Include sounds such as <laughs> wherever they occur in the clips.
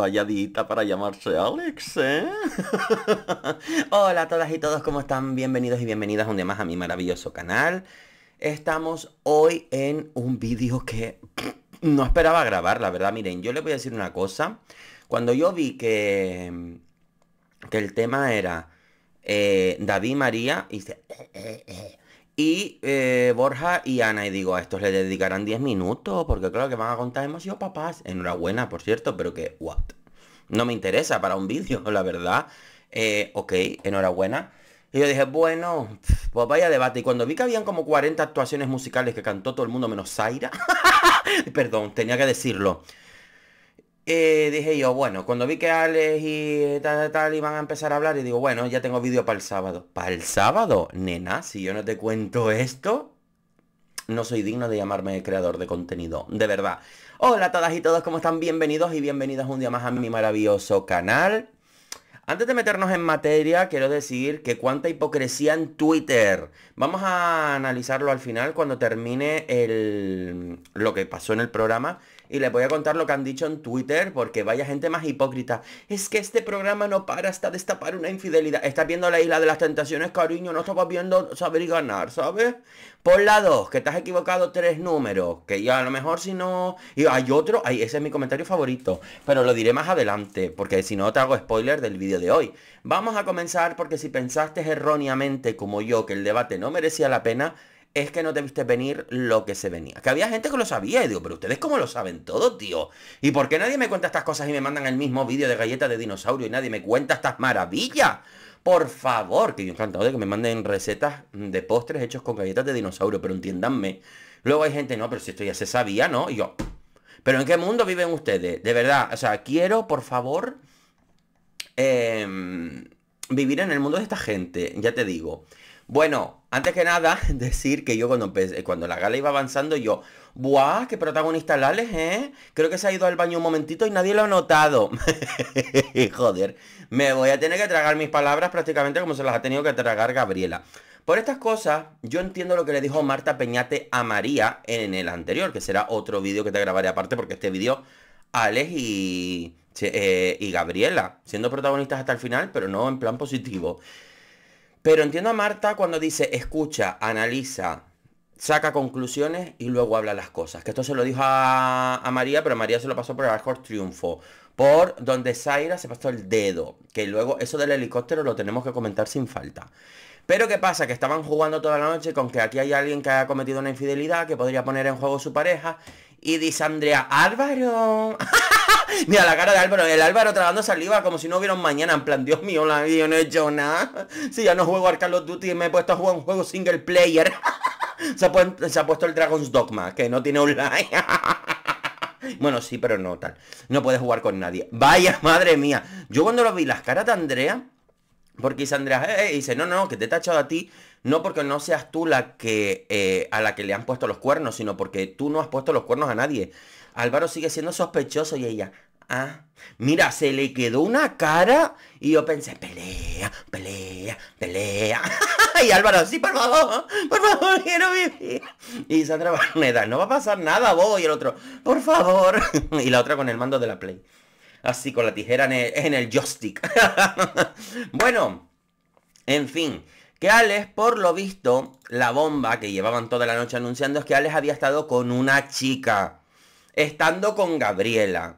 Vaya para llamarse Alex, ¿eh? <laughs> Hola a todas y todos, ¿cómo están? Bienvenidos y bienvenidas un día más a mi maravilloso canal. Estamos hoy en un vídeo que <clears throat> no esperaba grabar, la verdad. Miren, yo les voy a decir una cosa. Cuando yo vi que, que el tema era eh, David María, hice... Eh, eh, eh, y eh, Borja y Ana, y digo, a estos le dedicarán 10 minutos, porque claro que van a contar, hemos papás. Enhorabuena, por cierto, pero que, what? No me interesa para un vídeo, <laughs> la verdad. Eh, ok, enhorabuena. Y yo dije, bueno, pues vaya debate. Y cuando vi que habían como 40 actuaciones musicales que cantó todo el mundo menos Zaira, <laughs> perdón, tenía que decirlo. Eh, dije yo, bueno, cuando vi que Alex y tal, tal iban a empezar a hablar, y digo, bueno, ya tengo vídeo para el sábado. ¿Para el sábado? Nena, si yo no te cuento esto, no soy digno de llamarme creador de contenido, de verdad. Hola a todas y todos, ¿cómo están? Bienvenidos y bienvenidas un día más a mi maravilloso canal. Antes de meternos en materia, quiero decir que cuánta hipocresía en Twitter. Vamos a analizarlo al final cuando termine lo que pasó en el programa y les voy a contar lo que han dicho en Twitter, porque vaya gente más hipócrita. Es que este programa no para hasta destapar una infidelidad. Estás viendo la isla de las tentaciones, cariño, no estamos viendo saber y ganar, ¿sabes? Por la 2, que te has equivocado tres números, que ya a lo mejor si no... Y hay otro, ahí ese es mi comentario favorito, pero lo diré más adelante, porque si no te hago spoiler del vídeo de hoy. Vamos a comenzar porque si pensaste erróneamente como yo que el debate no merecía la pena, es que no te viste venir lo que se venía. Que había gente que lo sabía y digo, pero ustedes cómo lo saben todo, tío. ¿Y por qué nadie me cuenta estas cosas y me mandan el mismo vídeo de galletas de dinosaurio y nadie me cuenta estas maravillas? Por favor, que yo encantado de que me manden recetas de postres hechos con galletas de dinosaurio, pero entiéndanme. Luego hay gente, no, pero si esto ya se sabía, ¿no? Y yo, ¿pero en qué mundo viven ustedes? De verdad, o sea, quiero, por favor, em, vivir en el mundo de esta gente, ya te digo. Bueno, antes que nada, <laughs> decir que yo cuando cuando la gala iba avanzando, yo, ¡buah! ¡Qué protagonista Lales, eh! Creo que se ha ido al baño un momentito y nadie lo ha notado. <laughs> Joder, me voy a tener que tragar mis palabras prácticamente como se las ha tenido que tragar Gabriela. Por estas cosas, yo entiendo lo que le dijo Marta Peñate a María en el anterior, que será otro vídeo que te grabaré aparte, porque este vídeo, Alex y, eh, y Gabriela, siendo protagonistas hasta el final, pero no en plan positivo. Pero entiendo a Marta cuando dice, escucha, analiza, saca conclusiones y luego habla las cosas. Que esto se lo dijo a, María, pero María se lo pasó por el mejor triunfo. Por donde Zaira se pasó el dedo. Que luego eso del helicóptero lo tenemos que comentar sin falta. Pero ¿qué pasa? Que estaban jugando toda la noche con que aquí hay alguien que haya cometido una infidelidad, que podría poner en juego su pareja. Y dice Andrea, Álvaro. <laughs> Mira la cara de Álvaro. El Álvaro tragando saliva como si no hubiera un mañana. En plan, Dios mío, la Yo no he hecho nada. Si <laughs> ya no juego al Carlos Duty me he puesto a jugar un juego single player. <laughs> se, ha puesto, se, ha puesto el Dragon's Dogma, que no tiene online. bueno, sí, pero no tal. No puedes jugar con nadie. Vaya, madre mía. Yo cuando lo vi las caras de Andrea... Porque Sandra eh, eh", dice, no, no, que te he tachado a ti, no porque no seas tú la que, eh, a la que le han puesto los cuernos, sino porque tú no has puesto los cuernos a nadie. Álvaro sigue siendo sospechoso y ella, ah, mira, se le quedó una cara y yo pensé, pelea, pelea, pelea. <laughs> y Álvaro, sí, por favor, por favor, quiero vivir. Y Sandra no va a pasar nada, vos y el otro, por favor. <laughs> y la otra con el mando de la Play así con la tijera en el, joystick. <laughs> bueno, en fin. Que Alex, por lo visto, la bomba que llevaban toda la noche anunciando es que Alex había estado con una chica. Estando con Gabriela.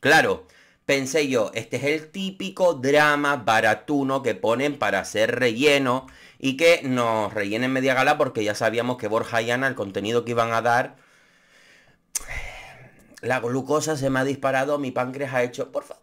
Claro, pensé yo, este es el típico drama baratuno que ponen para hacer relleno y que nos rellenen media gala porque ya sabíamos que Borja y Ana el contenido que iban a dar la glucosa se me ha disparado, mi páncreas ha hecho, por favor.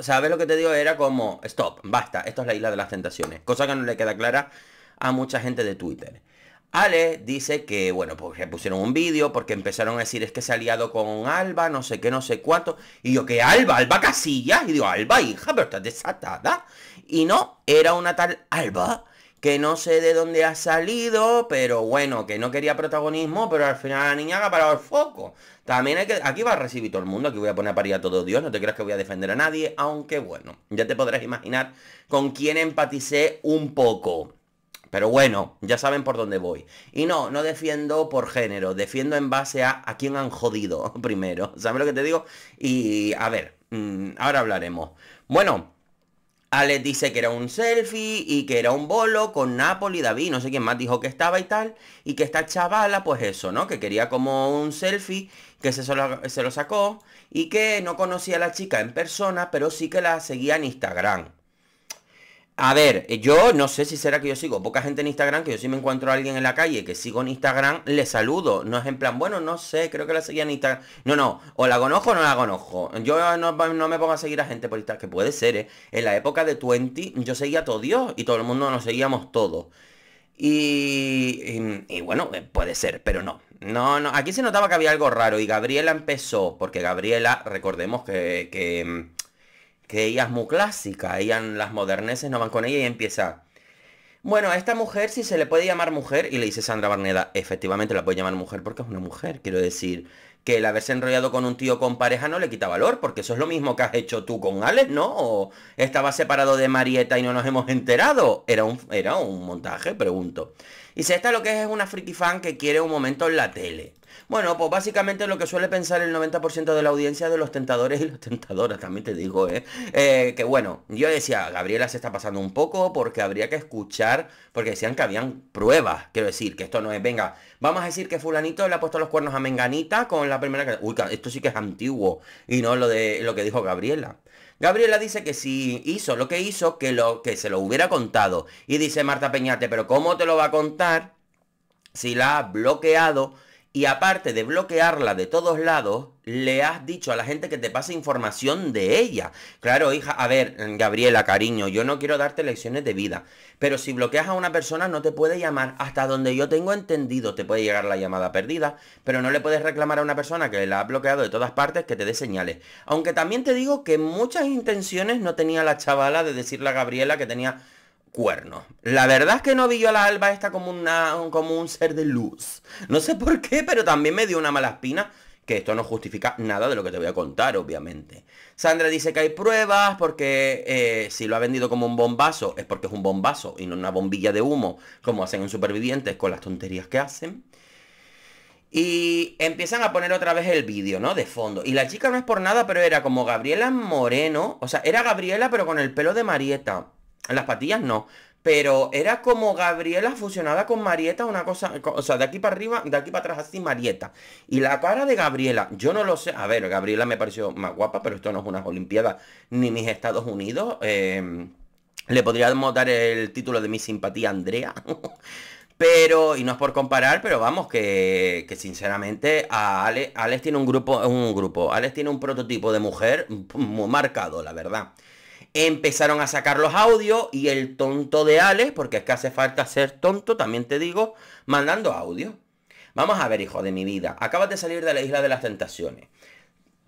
¿Sabes lo que te digo? Era como, stop, basta, esto es la isla de las tentaciones. Cosa que no le queda clara a mucha gente de Twitter. Ale dice que, bueno, pues pusieron un vídeo porque empezaron a decir es que se ha liado con Alba, no sé qué, no sé cuánto. Y yo, que Alba? ¿Alba Casillas? Y digo, Alba, hija, pero estás desatada. Y no, era una tal Alba que no sé de dónde ha salido, pero bueno, que no quería protagonismo, pero al final la niña ha parado el foco. También hay que, aquí va a recibir todo el mundo, aquí voy a poner a parir a todo Dios, no te creas que voy a defender a nadie, aunque bueno, ya te podrás imaginar con quién empaticé un poco. Pero bueno, ya saben por dónde voy. Y no, no defiendo por género, defiendo en base a a quién han jodido <laughs> primero. ¿Sabes lo que te digo? Y a ver, mm, ahora hablaremos. Bueno, Alex dice que era un selfie y que era un bolo con Napoli, David, no sé quién más dijo que estaba y tal. Y que esta chavala, pues eso, ¿no? Que quería como un selfie, que se, se lo sacó y que no conocía a la chica en persona, pero sí que la seguía en Instagram. A ver, eh, yo no sé si será que yo sigo poca gente en Instagram, que yo sí me encuentro a alguien en la calle que sigo en Instagram, le saludo. No es en plan, bueno, no sé, creo que la seguía en Instagram. No, no, o la conozco o no la conozco. Yo no, me pongo a seguir a gente por Instagram, que puede ser, ¿eh? En la época de 20 yo seguía a todo Dios y todo el mundo nos seguíamos todos. Y, bueno, eh, puede ser, pero no. No, no, aquí se notaba que había algo raro y Gabriela empezó, porque Gabriela, recordemos que mm, que ella es muy clásica, ella las moderneses no van con ella y empieza... Bueno, a esta mujer si se le puede llamar mujer, y le dice Sandra Barneda, efectivamente la puede llamar mujer porque es una mujer, quiero decir, que el haberse enrollado con un tío con pareja no le quita valor, porque eso es lo mismo que has hecho tú con Alex, ¿no? estaba separado de Marieta y no nos hemos enterado. Era un, era un montaje, pregunto. Y si esta lo que es una friki fan que quiere un momento en la tele. Bueno, pues básicamente lo que suele pensar el 90% de la audiencia de los tentadores y los tentadoras, también te digo, ¿eh? ¿eh? Que bueno, yo decía, Gabriela se está pasando un poco porque habría que escuchar, porque decían que habían pruebas, quiero decir, que esto no es, venga, vamos a decir que fulanito le ha puesto los cuernos a Menganita con la primera... Uy, esto sí que es antiguo y no lo de lo que dijo Gabriela. Gabriela dice que si hizo lo que hizo, que, lo, que se lo hubiera contado. Y dice Marta Peñate, pero ¿cómo te lo va a contar si la ha bloqueado? Y aparte de bloquearla de todos lados, le has dicho a la gente que te pase información de ella. Claro, hija, a ver, Gabriela, cariño, yo no quiero darte lecciones de vida. Pero si bloqueas a una persona no te puede llamar. Hasta donde yo tengo entendido te puede llegar la llamada perdida. Pero no le puedes reclamar a una persona que la ha bloqueado de todas partes que te dé señales. Aunque también te digo que muchas intenciones no tenía la chavala de decirle a Gabriela que tenía cuernos. La verdad es que no vi yo a la alba esta como, una, un ser de luz. No sé por qué, pero también me dio una mala espina que esto no justifica nada de lo que te voy a contar, obviamente. Sandra dice que hay pruebas porque eh, si lo ha vendido como un bombazo es porque es un bombazo y no una bombilla de humo, como hacen en Supervivientes con las tonterías que hacen. Y empiezan a poner otra vez el vídeo, ¿no? De fondo. Y la chica no es por nada, pero era como Gabriela Moreno. O sea, era Gabriela, pero con el pelo de Marieta. Las patillas no. Pero era como Gabriela fusionada con Marieta, una cosa, o sea, de aquí para arriba, de aquí para atrás, así Marieta. Y la cara de Gabriela, yo no lo sé, a ver, Gabriela me pareció más guapa, pero esto no es unas Olimpiadas ni mis Estados Unidos. Em, le podríamos dar el título de mi simpatía Andrea. <laughs> Pero, y no es por comparar, pero vamos, que, que sinceramente a Alex, Alex, tiene un grupo, un grupo, Alex tiene un prototipo de mujer mm, muy marcado, la verdad. Empezaron a sacar los audios y el tonto de Alex, porque es que hace falta ser tonto, también te digo, mandando audio. Vamos a ver, hijo de mi vida, acabas de salir de la isla de las tentaciones.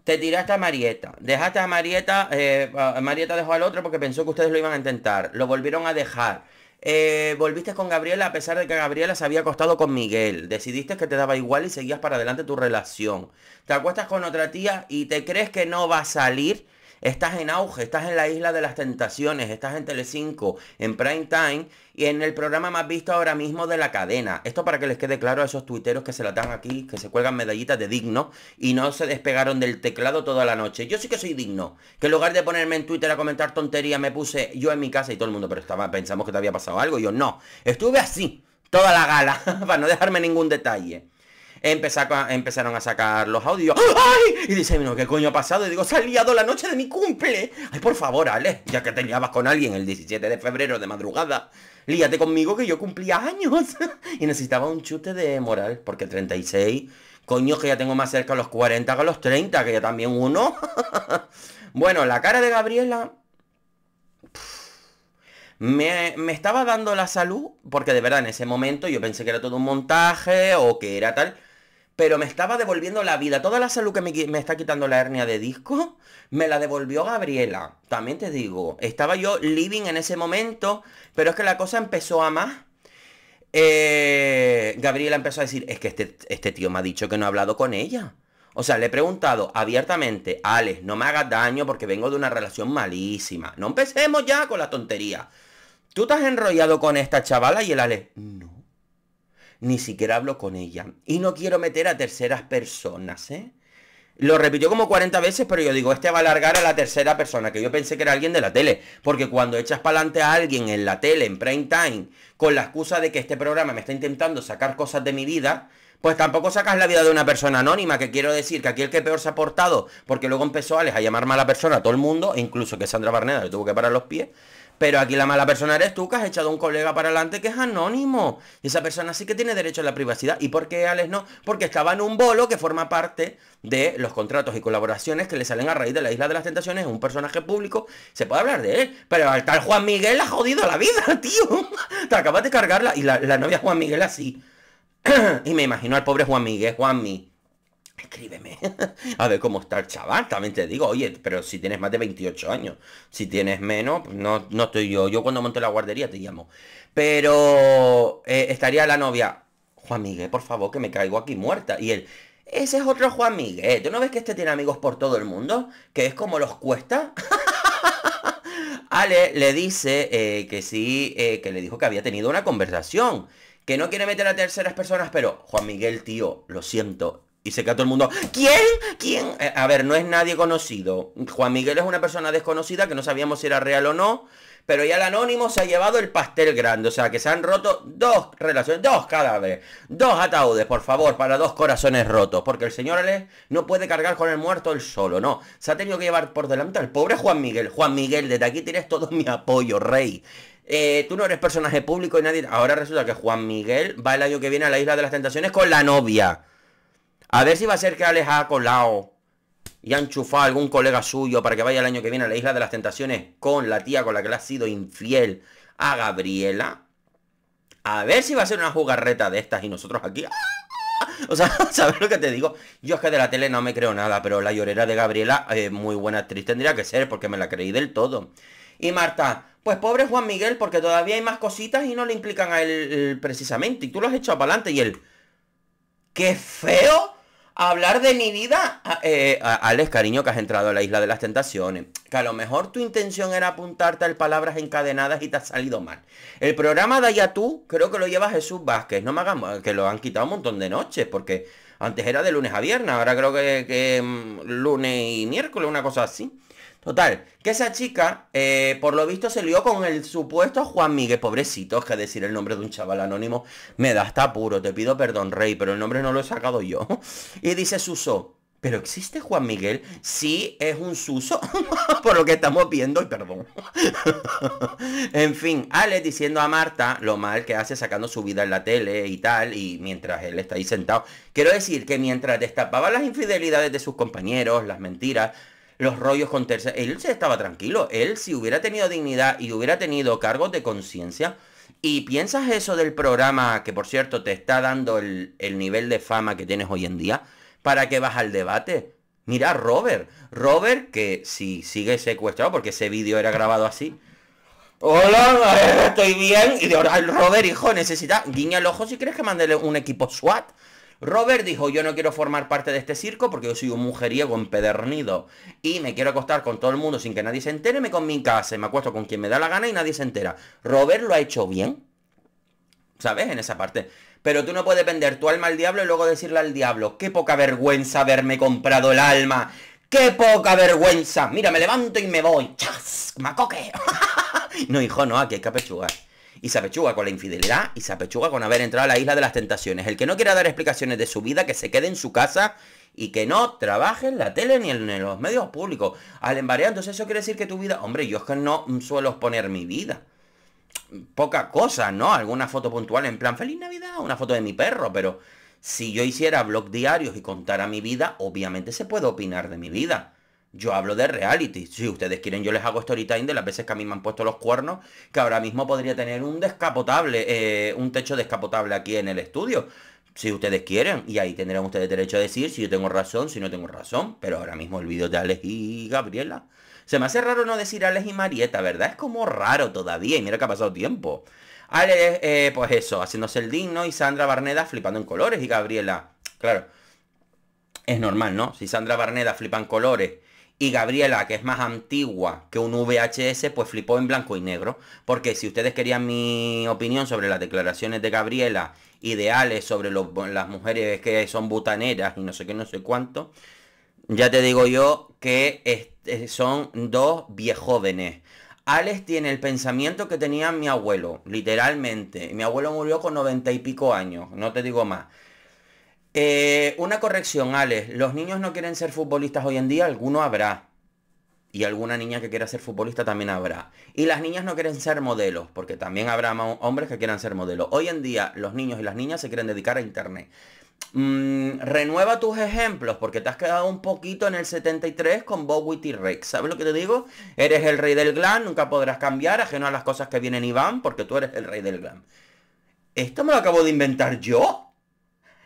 Te tiraste a Marieta, dejaste a Marieta, eh, Marieta dejó al otro porque pensó que ustedes lo iban a intentar, lo volvieron a dejar. Eh, volviste con Gabriela a pesar de que Gabriela se había acostado con Miguel. Decidiste que te daba igual y seguías para adelante tu relación. Te acuestas con otra tía y te crees que no va a salir Estás en auge, estás en la isla de las tentaciones, estás en Telecinco, en prime time y en el programa más visto ahora mismo de la cadena. Esto para que les quede claro a esos tuiteros que se la dan aquí, que se cuelgan medallitas de digno y no se despegaron del teclado toda la noche. Yo sí que soy digno, que en lugar de ponerme en Twitter a comentar tonterías me puse yo en mi casa y todo el mundo, pero estaba, pensamos que te había pasado algo. Y yo no, estuve así toda la gala <laughs> para no dejarme ningún detalle empezaron a sacar los audios. ¡Ay! Y dice, bueno, ¿qué coño ha pasado? Y digo, se ha liado la noche de mi cumple. Ay, por favor, Ale! ya que te liabas con alguien el 17 de febrero de madrugada, líate conmigo que yo cumplía años. <laughs> y necesitaba un chute de moral, porque 36, coño, que ya tengo más cerca a los 40 que a los 30, que ya también uno. <laughs> bueno, la cara de Gabriela... Me, me, estaba dando la salud, porque de verdad en ese momento yo pensé que era todo un montaje o que era tal pero me estaba devolviendo la vida. Toda la salud que me, está quitando la hernia de disco, me la devolvió Gabriela. También te digo, estaba yo living en ese momento, pero es que la cosa empezó a más. Eh, Gabriela empezó a decir, es que este, este, tío me ha dicho que no ha hablado con ella. O sea, le he preguntado abiertamente, Alex, no me hagas daño porque vengo de una relación malísima. No empecemos ya con la tontería. Tú te has enrollado con esta chavala y el Ale no ni siquiera hablo con ella. Y no quiero meter a terceras personas, ¿eh? Lo repitió como 40 veces, pero yo digo, este va a alargar a la tercera persona, que yo pensé que era alguien de la tele. Porque cuando echas para adelante a alguien en la tele, en prime time, con la excusa de que este programa me está intentando sacar cosas de mi vida, pues tampoco sacas la vida de una persona anónima, que quiero decir que aquí el que peor se ha portado, porque luego empezó a llamar mala persona a todo el mundo, e incluso que Sandra Barneda le tuvo que parar los pies, pero aquí la mala persona eres tú, que has echado a un colega para adelante que es anónimo. Y esa persona sí que tiene derecho a la privacidad. ¿Y por qué Alex no? Porque estaba en un bolo que forma parte de los contratos y colaboraciones que le salen a raíz de la Isla de las Tentaciones. Es un personaje público, se puede hablar de él. Pero al tal Juan Miguel ha jodido la vida, <laughs> tío. Te acabas de cargarla. Y la, novia Juan Miguel así. <clears throat> y me imagino al pobre Juan Miguel, Juan Miguel escríbeme. <laughs> A ver cómo está el chaval. También te digo, oye, pero si tienes más de 28 años. Si tienes menos, no, no estoy yo. Yo cuando monto la guardería te llamo. Pero eh, estaría la novia. Juan Miguel, por favor, que me caigo aquí muerta. Y él, ese es otro Juan Miguel. ¿Tú no ves que este tiene amigos por todo el mundo? Que es como los cuesta. <laughs> Ale le dice eh, que sí, eh, que le dijo que había tenido una conversación. Que no quiere meter a terceras personas, pero Juan Miguel, tío, lo siento, y se queda todo el mundo, ¿quién? ¿Quién? Eh, a ver, no es nadie conocido. Juan Miguel es una persona desconocida que no sabíamos si era real o no. Pero ya el anónimo se ha llevado el pastel grande. O sea, que se han roto dos relaciones, dos cadáveres, dos ataúdes, por favor, para dos corazones rotos. Porque el señor Ale no puede cargar con el muerto él solo, no. Se ha tenido que llevar por delante al pobre Juan Miguel. Juan Miguel, desde aquí tienes todo mi apoyo, rey. Eh, tú no eres personaje público y nadie... Ahora resulta que Juan Miguel va el año que viene a la Isla de las Tentaciones con la novia. A ver si va a ser que Alex ha colado y ha enchufado a algún colega suyo para que vaya el año que viene a la Isla de las Tentaciones con la tía con la que le ha sido infiel a Gabriela. A ver si va a ser una jugarreta de estas y nosotros aquí... O sea, <laughs> ¿sabes lo que te digo? Yo es que de la tele no me creo nada, pero la llorera de Gabriela, es muy buena actriz tendría que ser, porque me la creí del todo. Y Marta, pues pobre Juan Miguel, porque todavía hay más cositas y no le implican a él eh, precisamente. Y tú lo has hecho para adelante y él... ¡Qué feo! hablar de mi vida, ah, eh, Alex, cariño, que has entrado a la isla de las tentaciones. Que a lo mejor tu intención era apuntarte al palabras encadenadas y te ha salido mal. El programa de tú, creo que lo lleva Jesús Vázquez. No me hagamos que lo han quitado un montón de noches, porque antes era de lunes a viernes, ahora creo que, mm, lunes y miércoles, una cosa así. Total, que esa chica, eh, por lo visto, se lió con el supuesto Juan Miguel, pobrecito, es que decir el nombre de un chaval anónimo me da hasta puro, te pido perdón, Rey, pero el nombre no lo he sacado yo. <laughs> Y dice Suso, ¿Pero existe Juan Miguel? Sí, es un suso, <laughs> por lo que estamos viendo, y perdón. <laughs> en fin, Alex diciendo a Marta lo mal que hace sacando su vida en la tele y tal, y mientras él está ahí sentado. Quiero decir que mientras destapaba las infidelidades de sus compañeros, las mentiras, los rollos con terceros, él se estaba tranquilo. Él, si hubiera tenido dignidad y hubiera tenido cargos de conciencia, y piensas eso del programa, que por cierto te está dando el, el nivel de fama que tienes hoy en día, ¿Para qué vas al debate? Mira, Robert. Robert, que si sigue secuestrado, porque ese vídeo era grabado así. Hola, eh, estoy bien. Y de ahora, Robert, hijo, necesita. Guiña el ojo si crees que mandele un equipo SWAT. Robert dijo, yo no quiero formar parte de este circo porque yo soy un mujeriego empedernido y me quiero acostar con todo el mundo sin que nadie se entere, me con mi casa me acuesto con quien me da la gana y nadie se entera. Robert lo ha hecho bien, ¿sabes? En esa parte. Pero tú no puedes vender tu alma al diablo y luego decirle al diablo, qué poca vergüenza haberme comprado el alma. ¡Qué poca vergüenza! Mira, me levanto y me voy. ¡Chas! ¡Macoque! <laughs> no, hijo, no, aquí hay que apechugar. Y se apechuga con la infidelidad y se apechuga con haber entrado a la isla de las tentaciones. El que no quiera dar explicaciones de su vida, que se quede en su casa y que no trabaje en la tele ni en, los medios públicos. Al entonces eso quiere decir que tu vida... Hombre, yo es que no suelo exponer mi vida poca cosa, ¿no? Alguna foto puntual en plan feliz Navidad, una foto de mi perro, pero si yo hiciera blog diarios y contara mi vida, obviamente se puede opinar de mi vida. Yo hablo de reality. Si ustedes quieren, yo les hago story time de las veces que a mí me han puesto los cuernos, que ahora mismo podría tener un descapotable, eh, un techo descapotable aquí en el estudio. Si ustedes quieren, y ahí tendrán ustedes derecho a decir si yo tengo razón, si no tengo razón. Pero ahora mismo el vídeo de Alex y Gabriela se me hace raro no decir Alex y Marieta, ¿verdad? Es como raro todavía y mira que ha pasado tiempo. Alex, eh, pues eso, haciéndose el digno y Sandra Barneda flipando en colores y Gabriela, claro, es normal, ¿no? Si Sandra Barneda flipa en colores y Gabriela, que es más antigua que un VHS, pues flipó en blanco y negro. Porque si ustedes querían mi opinión sobre las declaraciones de Gabriela ideales sobre las mujeres que son butaneras y no sé qué, no sé cuánto, ya te digo yo que eh, son dos jóvenes. Alex tiene el pensamiento que tenía mi abuelo, literalmente. Mi abuelo murió con noventa y pico años, no te digo más. Eh, una corrección, Alex. Los niños no quieren ser futbolistas hoy en día, alguno habrá. Y alguna niña que quiera ser futbolista también habrá. Y las niñas no quieren ser modelos, porque también habrá hombres que quieran ser modelos. Hoy en día los niños y las niñas se quieren dedicar a Internet. Mm, renueva tus ejemplos porque te has quedado un poquito en el 73 con Bowie T-Rex. ¿Sabes lo que te digo? Eres el rey del glam, nunca podrás cambiar, ajeno a las cosas que vienen y van, porque tú eres el rey del glam. ¿Esto me lo acabo de inventar yo?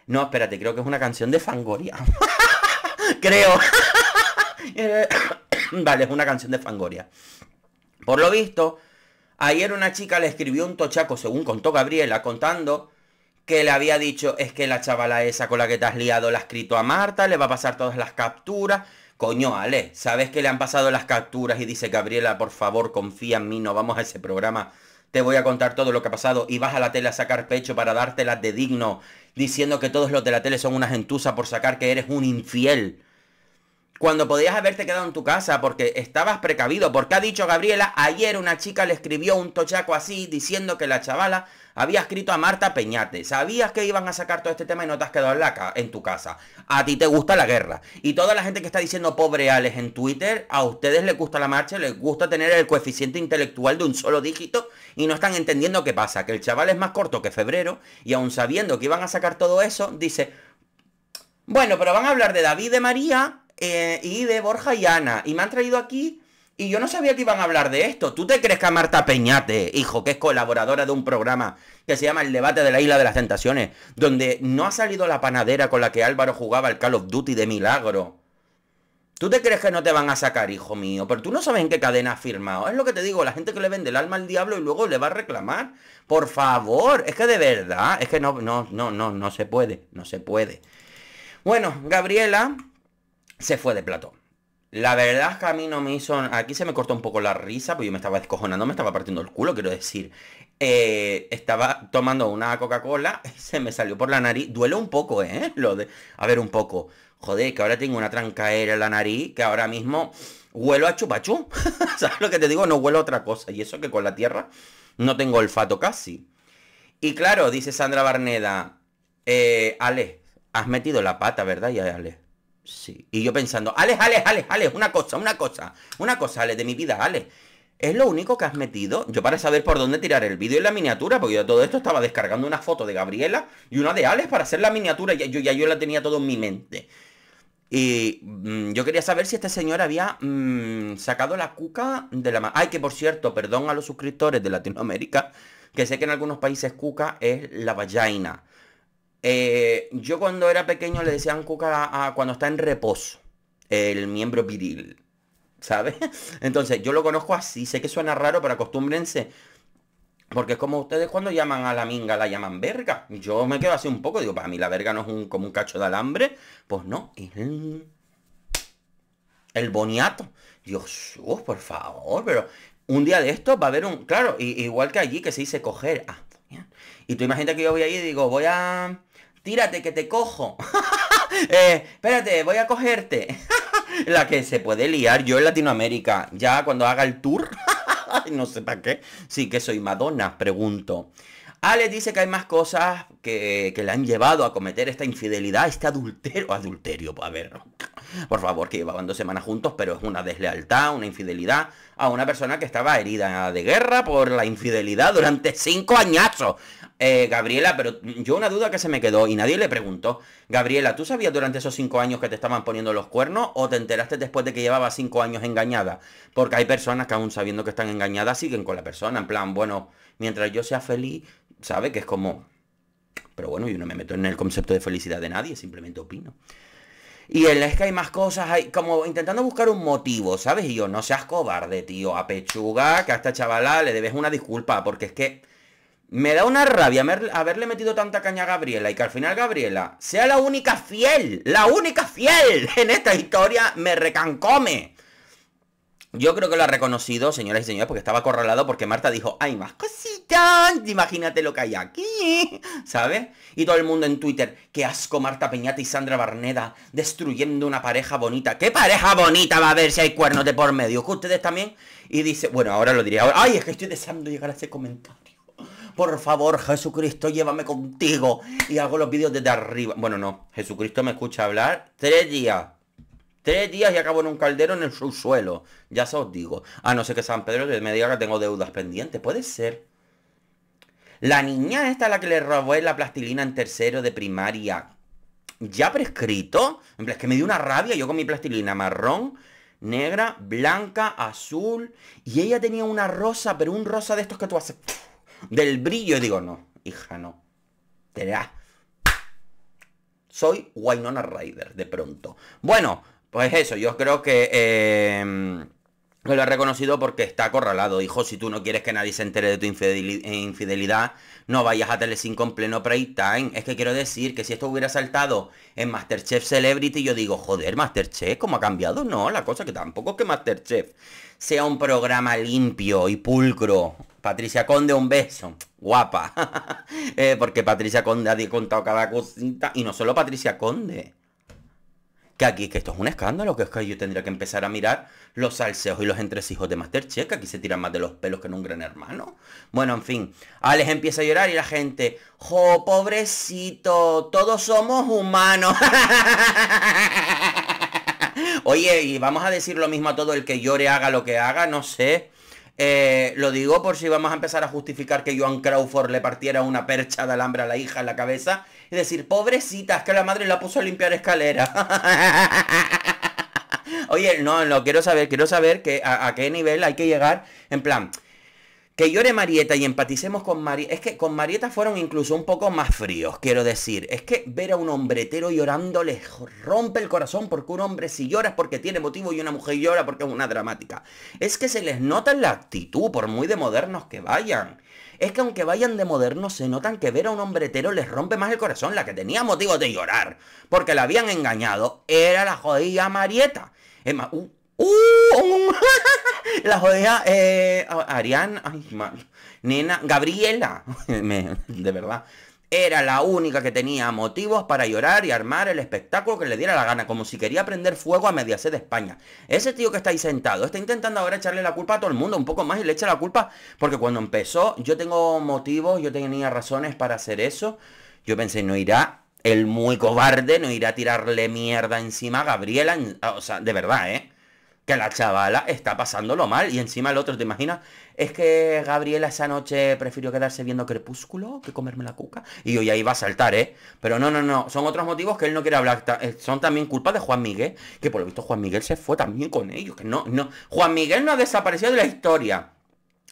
No, espérate, creo que es una canción de Fangoria. <laughs> creo. <laughs> Eh, <coughs> vale, es una canción de Fangoria. Por lo visto, ayer una chica le escribió un tochaco, según contó Gabriela, contando que le había dicho, es que la chavala esa con la que te has liado la ha escrito a Marta, le va a pasar todas las capturas. Coño, Ale, ¿sabes que le han pasado las capturas y dice, Gabriela, por favor, confía en mí, no vamos a ese programa, te voy a contar todo lo que ha pasado y vas a la tele a sacar pecho para dártelas de digno, diciendo que todos los de la tele son una gentuza por sacar que eres un infiel cuando podías haberte quedado en tu casa porque estabas precavido. Porque ha dicho Gabriela, ayer una chica le escribió un tochaco así diciendo que la chavala había escrito a Marta Peñate. Sabías que iban a sacar todo este tema y no te has quedado en, la en tu casa. A ti te gusta la guerra. Y toda la gente que está diciendo pobre Alex en Twitter, a ustedes les gusta la marcha, les gusta tener el coeficiente intelectual de un solo dígito y no están entendiendo qué pasa. Que el chaval es más corto que febrero y aún sabiendo que iban a sacar todo eso, dice... Bueno, pero van a hablar de David y de María, eh, y de Borja y Ana. Y me han traído aquí y yo no sabía que iban a hablar de esto. ¿Tú te crees que a Marta Peñate, hijo, que es colaboradora de un programa que se llama El Debate de la Isla de las Tentaciones, donde no ha salido la panadera con la que Álvaro jugaba el Call of Duty de milagro? ¿Tú te crees que no te van a sacar, hijo mío? Pero tú no sabes en qué cadena has firmado. Es lo que te digo, la gente que le vende el alma al diablo y luego le va a reclamar. Por favor, es que de verdad, es que no, no, no, no, no se puede, no se puede. Bueno, Gabriela, se fue de plato. La verdad es que a mí no me hizo... Aquí se me cortó un poco la risa, porque yo me estaba descojonando, me estaba partiendo el culo, quiero decir. Eh, estaba tomando una Coca-Cola, <laughs> se me salió por la nariz. Duele un poco, ¿eh? Lo de... A ver, un poco. Joder, que ahora tengo una trancaera en la nariz, que ahora mismo huelo a chupachú. <laughs> ¿Sabes lo que te digo? No huelo a otra cosa. Y eso que con la tierra no tengo olfato casi. Y claro, dice Sandra Barneda, eh, Ale, has metido la pata, ¿verdad? Ya, Ale. Sí. Y yo pensando, Ale, Ale, Ale, Alex, una cosa, una cosa, una cosa, Ale, de mi vida, Ale Es lo único que has metido. Yo para saber por dónde tirar el vídeo y la miniatura, porque yo todo esto estaba descargando una foto de Gabriela y una de Alex para hacer la miniatura. Y yo, ya yo la tenía todo en mi mente. Y mm, yo quería saber si este señor había mm, sacado la cuca de la... Ay, que por cierto, perdón a los suscriptores de Latinoamérica, que sé que en algunos países cuca es la vallaina. Eh, yo cuando era pequeño le decían cuca a, cuando está en reposo, el miembro viril, ¿sabes? <laughs> Entonces, yo lo conozco así, sé que suena raro, pero acostúmbrense. Porque es como ustedes cuando llaman a la minga, la llaman verga. Yo me quedo así un poco, digo, para mí la verga no es un, como un cacho de alambre. Pues no, el, el boniato. Dios, por favor, pero un día de esto va a haber un... Claro, y, igual que allí que se dice coger. Ah, Y tú imagínate que yo voy ahí y digo, voy a tírate que te cojo. <laughs> Eh, espérate, voy a cogerte. <laughs> la que se puede liar yo en Latinoamérica. Ya cuando haga el tour, <laughs> no sé para qué. Sí que soy Madonna, pregunto. Ale dice que hay más cosas que, que le han llevado a cometer esta infidelidad, este adulterio. Adulterio, a ver. Por favor, que llevaban dos semanas juntos, pero es una deslealtad, una infidelidad a una persona que estaba herida de guerra por la infidelidad durante cinco añazos. Eh, Gabriela, pero yo una duda que se me quedó y nadie le preguntó. Gabriela, ¿tú sabías durante esos cinco años que te estaban poniendo los cuernos o te enteraste después de que llevaba cinco años engañada? Porque hay personas que aún sabiendo que están engañadas siguen con la persona. En plan, bueno, mientras yo sea feliz, ¿sabe? Que es como... Pero bueno, yo no me meto en el concepto de felicidad de nadie, simplemente opino. Y en es que hay más cosas, hay, como intentando buscar un motivo, ¿sabes? Y yo, no seas cobarde, tío, a pechuga, que a esta chavala le debes una disculpa, porque es que me da una rabia haberle metido tanta caña a Gabriela y que al final Gabriela sea la única fiel, la única fiel en esta historia, me recancome. Yo creo que lo ha reconocido, señoras y señores, porque estaba acorralado porque Marta dijo, hay más cositas, imagínate lo que hay aquí, <laughs> ¿sabes? Y todo el mundo en Twitter, qué asco Marta Peñata y Sandra Barneda destruyendo una pareja bonita. ¿Qué pareja bonita va a ver si hay cuernos de por medio? ¿Que ustedes también? Y dice, bueno, ahora lo diré, ahora, ay, es que estoy deseando llegar a ese comentario. Por favor, Jesucristo, llévame contigo. Y hago los vídeos desde arriba. Bueno, no, Jesucristo me escucha hablar tres días. Tres días y acabo en un caldero en el subsuelo. Ya se os digo. A no ser que San Pedro me diga que tengo deudas pendientes. Puede ser. La niña esta es la que le robó la plastilina en tercero de primaria. ¿Ya prescrito? Es que me dio una rabia yo con mi plastilina marrón, negra, blanca, azul. Y ella tenía una rosa, pero un rosa de estos que tú haces... Del brillo. digo, no, hija, no. Te da. Soy Wainona Rider, de pronto. Bueno, pues eso, yo creo que em, lo ha reconocido porque está acorralado. Hijo, si tú no quieres que nadie se entere de tu infidelidad, no vayas a Telecinco en pleno break time. Es que quiero decir que si esto hubiera saltado en Masterchef Celebrity, yo digo, joder, Masterchef, ¿cómo ha cambiado? No, la cosa que tampoco es que Masterchef sea un programa limpio y pulcro. Patricia Conde, un beso. Guapa. <laughs> Eh, porque Patricia Conde ha contado cada cosita. Y no solo Patricia Conde que aquí, que esto es un escándalo, que es que yo tendría que empezar a mirar los salseos y los entresijos de Masterchef, que aquí se tiran más de los pelos que en un gran hermano. Bueno, en fin, Alex empieza a llorar y la gente, jo, pobrecito, todos somos humanos. <laughs> Oye, y vamos a decir lo mismo a todo el que llore, haga lo que haga, no sé. Eh, lo digo por si vamos a empezar a justificar que Joan Crawford le partiera una percha de alambre a la hija en la cabeza y decir, pobrecita, es que la madre la puso a limpiar escalera. <laughs> Oye, no, no, quiero saber, quiero saber que a qué nivel hay que llegar. En plan, que llore Marieta y empaticemos con Marieta. Es que con Marieta fueron incluso un poco más fríos, quiero decir. Es que ver a un hombretero llorando les rompe el corazón porque un hombre si llora es porque tiene motivo y una mujer llora porque es una dramática. Es que se les nota la actitud, por muy de modernos que vayan. Es que aunque vayan de modernos, se notan que ver a un hombretero les rompe más el corazón, la que tenía motivo de llorar, porque la habían engañado, era la jodida Marieta. Es más, Uh, <laughs> la jodida eh, ay, nena, Gabriela, <laughs> de verdad, era la única que tenía motivos para llorar y armar el espectáculo que le diera la gana, como si quería prender fuego a Mediaset de España. Ese tío que está ahí sentado está intentando ahora echarle la culpa a todo el mundo un poco más y le echa la culpa porque cuando empezó yo tengo motivos, yo tenía razones para hacer eso. Yo pensé, no irá el muy cobarde, no irá a tirarle mierda encima a Gabriela, o sea, de verdad, ¿eh? que la chavala está pasándolo mal y encima el otro, ¿te imaginas? Es que Gabriela esa noche prefirió quedarse viendo Crepúsculo que comerme la cuca. Y hoy ahí va a saltar, ¿eh? Pero no, no, no. Son otros motivos que él no quiere hablar. Eh, son también culpa de Juan Miguel, que por lo visto Juan Miguel se fue también con ellos. Que no, no. Juan Miguel no ha desaparecido de la historia.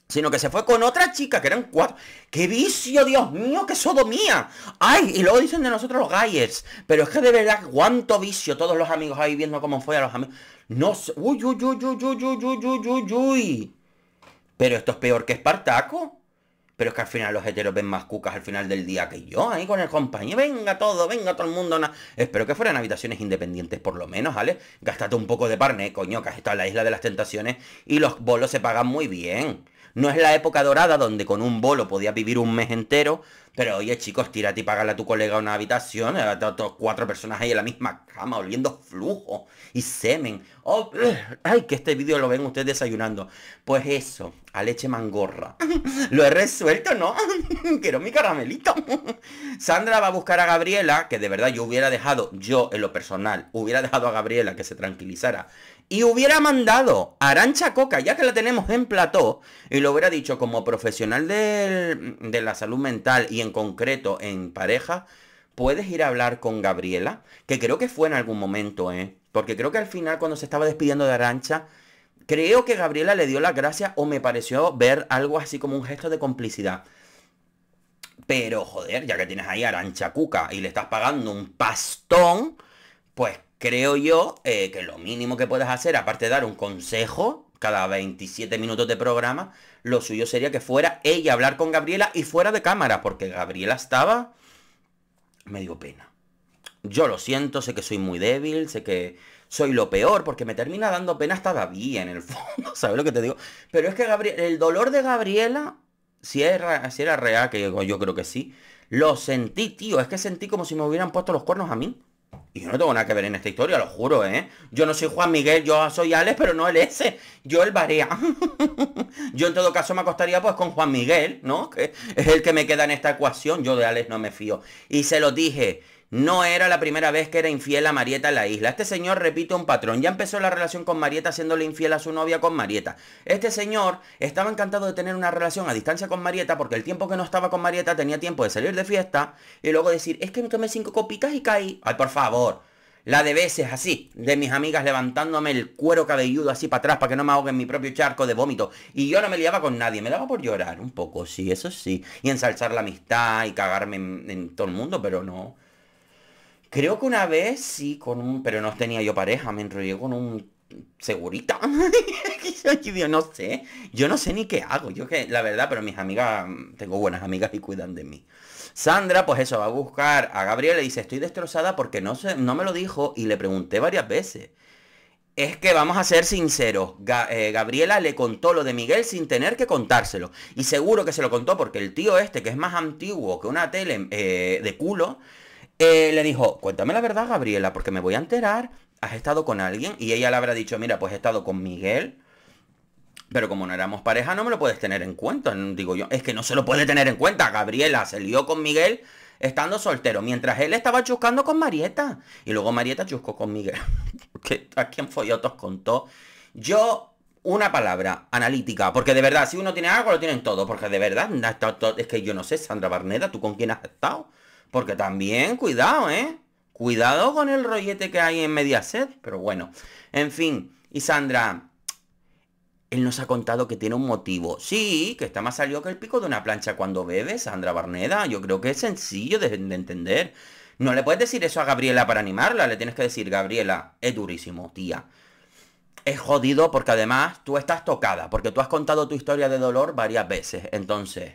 Sino que se fue con otra chica, que eran cuatro. ¡Qué vicio, Dios mío! ¡Qué sodomía! ¡Ay! Y luego dicen de nosotros los gayes Pero es que de verdad, cuánto vicio. Todos los amigos ahí viendo cómo fue a los amigos. No, uy, uy, uy, uy, uy, uy, uy, uy, uy, Pero esto es peor que Espartaco. Pero es que al final los heteros ven más cucas al final del día que yo, ahí con el compañero. Venga todo, venga todo el mundo. Espero que fueran habitaciones independientes por lo menos, ¿vale? Gástate un poco de parne, coño, que has estado en la isla de las tentaciones y los bolos se pagan muy bien. No es la época dorada donde con un bolo podías vivir un mes entero, pero oye chicos, tírate y pagale a tu colega una habitación, eh, a cuatro personas ahí en la misma cama, oliendo flujo y semen. Oh, <clears throat> ay, que este vídeo lo ven ustedes desayunando. Pues eso, a leche mangorra. <laughs> lo he resuelto, ¿no? <laughs> Quiero mi caramelito. <laughs> Sandra va a buscar a Gabriela, que de verdad yo hubiera dejado, yo en lo personal, hubiera dejado a Gabriela que se tranquilizara y hubiera mandado a Arancha Coca, ya que la tenemos en plató, y lo hubiera dicho como profesional de la salud mental y en concreto en pareja, puedes ir a hablar con Gabriela, que creo que fue en algún momento, ¿eh? Porque creo que al final cuando se estaba despidiendo de Arancha, creo que Gabriela le dio las gracias o me pareció ver algo así como un gesto de complicidad. Pero joder, ya que tienes ahí a Arancha Cuca y le estás pagando un pastón, pues creo yo eh, que lo mínimo que puedes hacer, aparte de dar un consejo cada 27 minutos de programa, lo suyo sería que fuera ella a hablar con Gabriela y fuera de cámara, porque Gabriela estaba... Me pena. Yo lo siento, sé que soy muy débil, sé que soy lo peor, porque me termina dando pena hasta en el <laughs> fondo, ¿sabes lo que te digo? Pero es que el dolor de Gabriela, si era, real, que yo creo que sí, lo sentí, tío, es que sentí como si me hubieran puesto los cuernos a mí. Y yo no tengo nada que ver en esta historia, lo juro, ¿eh? Yo no soy Juan Miguel, yo soy Alex, pero no el ese. Yo el Barea. <laughs> yo en todo caso me acostaría pues con Juan Miguel, ¿no? Que es el que me queda en esta ecuación. Yo de Alex no me fío. Y se lo dije. No era la primera vez que era infiel a Marieta en la isla. Este señor repite un patrón. Ya empezó la relación con Marieta haciéndole infiel a su novia con Marieta. Este señor estaba encantado de tener una relación a distancia con Marieta porque el tiempo que no estaba con Marieta tenía tiempo de salir de fiesta y luego decir, es que me tomé cinco copitas y caí. Ay, por favor. La de veces así, de mis amigas levantándome el cuero cabelludo así para atrás para que no me ahogue en mi propio charco de vómito. Y yo no me liaba con nadie, me daba por llorar un poco, sí, eso sí. Y ensalzar la amistad y cagarme en todo el mundo, pero no. Creo que una vez sí, con un... Pero no tenía yo pareja, me enrollé con un... Segurita. <laughs> yo no sé. Yo no sé ni qué hago. Yo que, la verdad, pero mis amigas... Tengo buenas amigas y cuidan de mí. Sandra, pues eso, va a buscar a Gabriela. y dice, estoy destrozada porque no, no me lo dijo y le pregunté varias veces. Es que vamos a ser sinceros, eh, Gabriela le contó lo de Miguel sin tener que contárselo. Y seguro que se lo contó porque el tío este, que es más antiguo que una tele eh, de culo, eh, le dijo, cuéntame la verdad, Gabriela, porque me voy a enterar. ¿Has estado con alguien? Y ella le habrá dicho, mira, pues he estado con Miguel. Pero como no éramos pareja, no me lo puedes tener en cuenta. Digo yo, es que no se lo puede tener en cuenta. Gabriela se lió con Miguel estando soltero, mientras él estaba chuscando con Marieta. Y luego Marieta chuscó con Miguel. <laughs> que yo Follotos contó. Yo, una palabra, analítica. Porque de verdad, si uno tiene algo, lo tienen todo. Porque de verdad, es que yo no sé, Sandra Barneda, ¿tú con quién has estado? Porque también, cuidado, ¿eh? Cuidado con el rollete que hay en Mediaset. Pero bueno, en fin. Y Sandra, él nos ha contado que tiene un motivo. Sí, que está más salido que el pico de una plancha cuando bebe, Sandra Barneda. Yo creo que es sencillo de entender. No le puedes decir eso a Gabriela para animarla. Le tienes que decir, Gabriela, es durísimo, tía es jodido porque además tú estás tocada, porque tú has contado tu historia de dolor varias veces. Entonces,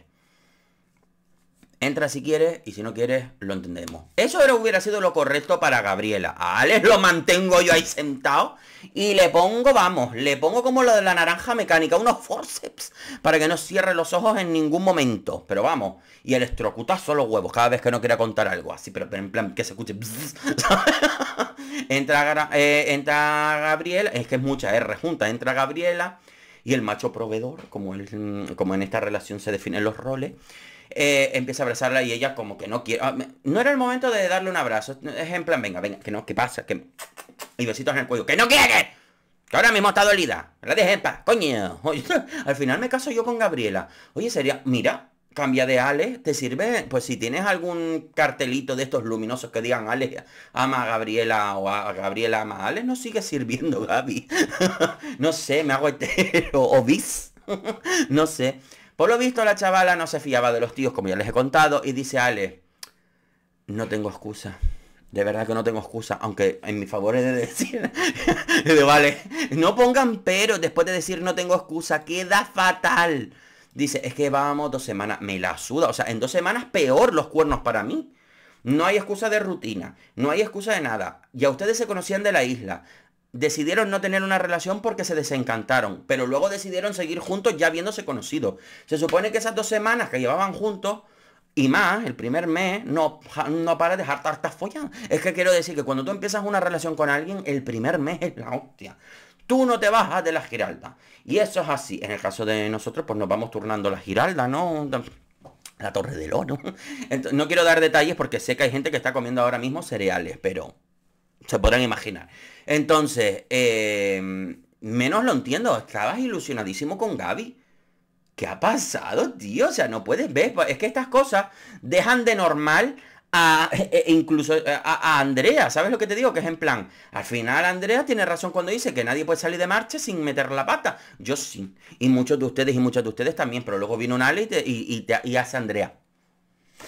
Entra si quieres y si no quieres, lo entendemos. Eso hubiera sido lo correcto para Gabriela. A Alex lo mantengo yo ahí sentado y le pongo, vamos, le pongo como lo de la naranja mecánica, unos forceps para que no cierre los ojos en ningún momento. Pero vamos, y el son los huevos cada vez que no quiera contar algo así, pero, en plan que se escuche. <laughs> entra, eh, entra Gabriela, es que es mucha R junta, entra Gabriela y el macho proveedor, como, como en esta relación se definen los roles. Eh, empieza a abrazarla y ella como que no quiere... Ah, no era el momento de darle un abrazo. Es en plan, venga, venga, que no, qué pasa, que... Y besitos en el cuello. ¡Que no quiere! Que ahora mismo está dolida. La dejé coño. <laughs> al final me caso yo con Gabriela. Oye, sería... Mira, cambia de Ale, te sirve, pues si tienes algún cartelito de estos luminosos que digan Ale ama a Gabriela o a Gabriela ama a no sigue sirviendo, Gaby. <laughs> no sé, me hago este, o <laughs> no sé. Por lo visto, la chavala no se fiaba de los tíos, como ya les he contado, y dice Ale, no tengo excusa. De verdad que no tengo excusa, aunque en mi favor he de decir, <laughs> vale, no pongan pero después de decir no tengo excusa, queda fatal. Dice, es que vamos dos semanas, me la suda, o sea, en dos semanas peor los cuernos para mí. No hay excusa de rutina, no hay excusa de nada. y a ustedes se conocían de la isla decidieron no tener una relación porque se desencantaron, pero luego decidieron seguir juntos ya viéndose conocidos. Se supone que esas dos semanas que llevaban juntos, y más, el primer mes, no, para de dejar tartas Es que quiero decir que cuando tú empiezas una relación con alguien, el primer mes es la hostia. Tú no te bajas de la giralda. Y eso es así. En el caso de nosotros, pues nos vamos turnando la giralda, ¿no? La torre del oro. <laughs> no quiero dar detalles porque sé que hay gente que está comiendo ahora mismo cereales, pero se podrán imaginar. Entonces, em, menos lo entiendo. Estabas ilusionadísimo con Gaby. ¿Qué ha pasado, tío? O sea, no puedes ver. Es que estas cosas dejan de normal a, e, e incluso eh, a, Andrea. ¿Sabes lo que te digo? Que es en plan, al final Andrea tiene razón cuando dice que nadie puede salir de marcha sin meter la pata. Yo sí. Y muchos de ustedes y muchos de ustedes también. Pero luego vino un y, y, y hace Andrea.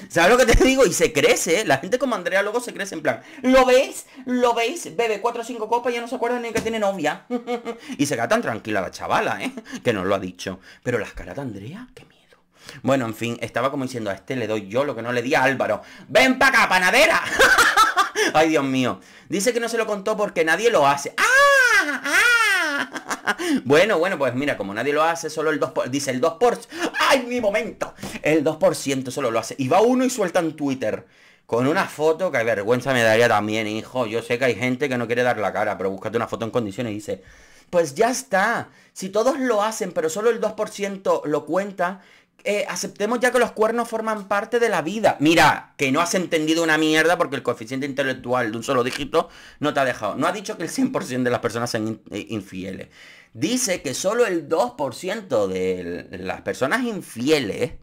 ¿Sabes lo que te <laughs> digo? Y se crece, ¿eh? La gente como Andrea luego se crece en plan, ¿lo veis? ¿Lo veis? Bebe cuatro o cinco copas y ya no se acuerda ni que tiene novia. <laughs> y se queda tan tranquila la chavala, ¿eh? Que no lo ha dicho. Pero las caras de Andrea, qué miedo. Bueno, en fin, estaba como diciendo, a este le doy yo lo que no le di a Álvaro. ¡Ven para acá, panadera! <laughs> Ay, Dios mío. Dice que no se lo contó porque nadie lo hace. ¡Ah! ¡Ah! <laughs> bueno, bueno, pues mira, como nadie lo hace, solo el 2%, dice el 2%, ¡ay, mi momento! El 2% solo lo hace. Y va uno y suelta en Twitter con una foto que vergüenza me daría también, hijo. Yo sé que hay gente que no quiere dar la cara, pero búscate una foto en condiciones y dice, pues ya está. Si todos lo hacen, pero solo el 2% lo cuenta, eh, aceptemos ya que los cuernos forman parte de la vida. Mira, que no has entendido una mierda porque el coeficiente intelectual de un solo dígito no te ha dejado. No ha dicho que el 100% de las personas sean eh, infieles. Dice que solo el 2% de las personas infieles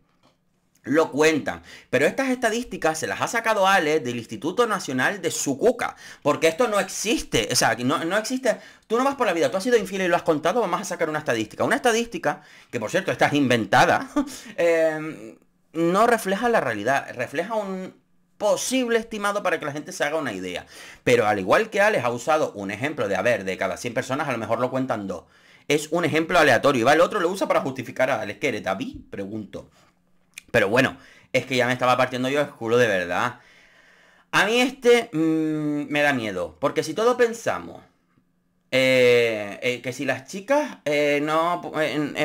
lo cuentan. Pero estas estadísticas se las ha sacado Ale del Instituto Nacional de Sucuca. Porque esto no existe. O sea, no, no existe. Tú no vas por la vida, tú has sido infiel y lo has contado, vamos a sacar una estadística. Una estadística, que por cierto, esta inventada, <laughs> em, no refleja la realidad. Refleja un, posible estimado para que la gente se haga una idea. Pero al igual que Alex ha usado un ejemplo de, a ver, de cada 100 personas a lo mejor lo cuentan dos. Es un ejemplo aleatorio. Y va, el otro lo usa para justificar a Alex. ¿Qué eres, David? Pregunto. Pero bueno, es que ya me estaba partiendo yo el culo de verdad. A mí este mm, me da miedo, porque si todos pensamos eh, eh, que si las chicas eh, no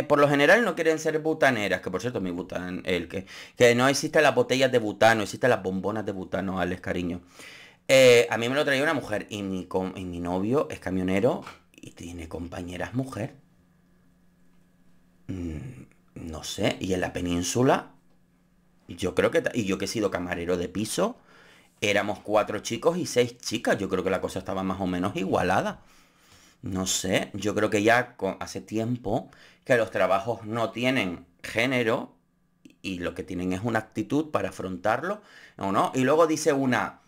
por lo general no quieren ser butaneras, que por cierto mi butan, el que, que no existen las botellas de butano, existen las bombonas de butano, Alex cariño. a mí me lo traía una mujer y mi, novio es camionero y tiene compañeras mujer. Mm, no sé, y en la península yo creo que, y yo que he sido camarero de piso, éramos cuatro chicos y seis chicas. Yo creo que la cosa estaba más o menos igualada. No sé, yo creo que ya hace tiempo que los trabajos no tienen género y lo que tienen es una actitud para afrontarlo o no. Y luego dice una,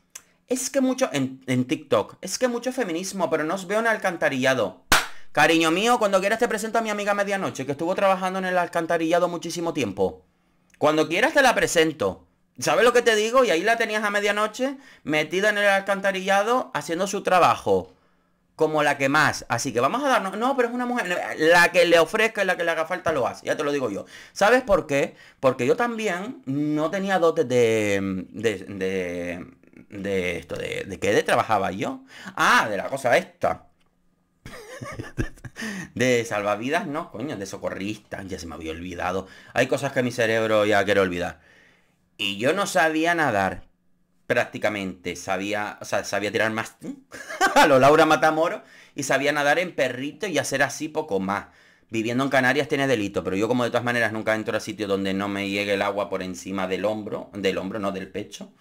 es que mucho en, en TikTok, es que mucho feminismo, pero no os veo en alcantarillado. Cariño mío, cuando quieras te presento a mi amiga Medianoche, que estuvo trabajando en el alcantarillado muchísimo tiempo. Cuando quieras te la presento. ¿Sabes lo que te digo? Y ahí la tenías a medianoche metida en el alcantarillado haciendo su trabajo. Como la que más. Así que vamos a darnos. No, pero es una mujer. La que le ofrezca y la que le haga falta lo hace. Ya te lo digo yo. ¿Sabes por qué? Porque yo también no tenía dotes de. de. de, esto. De, ¿De qué de trabajaba yo? Ah, de la cosa esta. <laughs> de salvavidas, no, coño, de socorristas, ya se me había olvidado. Hay cosas que mi cerebro ya quiere olvidar. Y yo no sabía nadar, prácticamente. Sabía, o sea, sabía tirar más ¿eh? <laughs> a lo Laura Matamoro y sabía nadar en perrito y hacer así poco más. Viviendo en Canarias tiene delito, pero yo como de todas maneras nunca entro a sitio donde no me llegue el agua por encima del hombro, del hombro, no del pecho.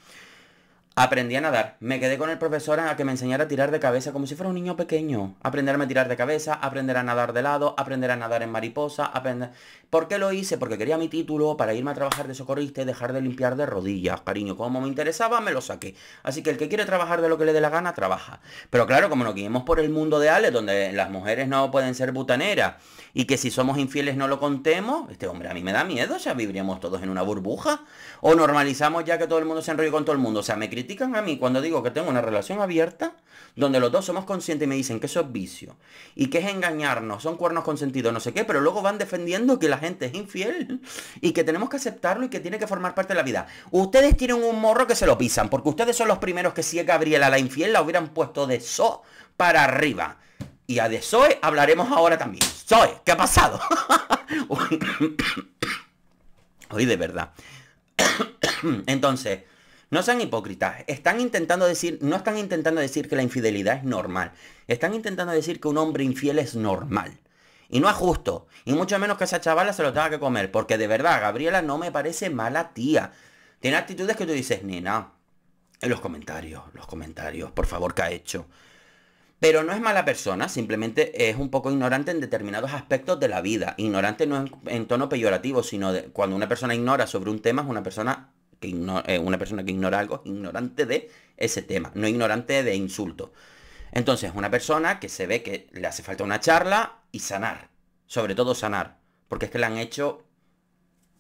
Aprendí a nadar. Me quedé con el profesor a que me enseñara a tirar de cabeza como si fuera un niño pequeño. Aprenderme a tirar de cabeza, aprender a nadar de lado, aprender a nadar en mariposa, aprender... ¿Por qué lo hice? Porque quería mi título para irme a trabajar de socorrista y dejar de limpiar de rodillas, cariño. Como me interesaba, me lo saqué. Así que el que quiere trabajar de lo que le dé la gana, trabaja. Pero claro, como nos guiemos por el mundo de Ale, donde las mujeres no pueden ser butaneras y que si somos infieles no lo contemos, este hombre a mí me da miedo, ya viviríamos todos en una burbuja. O normalizamos ya que todo el mundo se enrolle con todo el mundo. O sea, me critican a mí cuando digo que tengo una relación abierta, donde los dos somos conscientes y me dicen que eso es vicio y que es engañarnos, son cuernos consentidos, no sé qué, pero luego van defendiendo que la gente es infiel y que tenemos que aceptarlo y que tiene que formar parte de la vida. Ustedes tienen un morro que se lo pisan, porque ustedes son los primeros que si es Gabriela la infiel la hubieran puesto de so para arriba. Y a de Zoe hablaremos ahora también. Zoe, ¿qué ha pasado? Hoy <coughs> <coughs> de verdad. <coughs> Entonces, no sean hipócritas. Están intentando decir, no están intentando decir que la infidelidad es normal. Están intentando decir que un hombre infiel es normal. Y no es justo. Y mucho menos que esa chavala se lo tenga que comer. Porque de verdad, Gabriela no me parece mala tía. Tiene actitudes que tú dices, nena. En los comentarios, los comentarios, por favor, ¿qué ha hecho? Pero no es mala persona, simplemente es un poco ignorante en determinados aspectos de la vida. Ignorante no en, en tono peyorativo, sino cuando una persona ignora sobre un tema es una persona eh, una persona que ignora algo ignorante de ese tema, no ignorante de insulto. Entonces, una persona que se ve que le hace falta una charla y sanar, sobre todo sanar, porque es que le han hecho,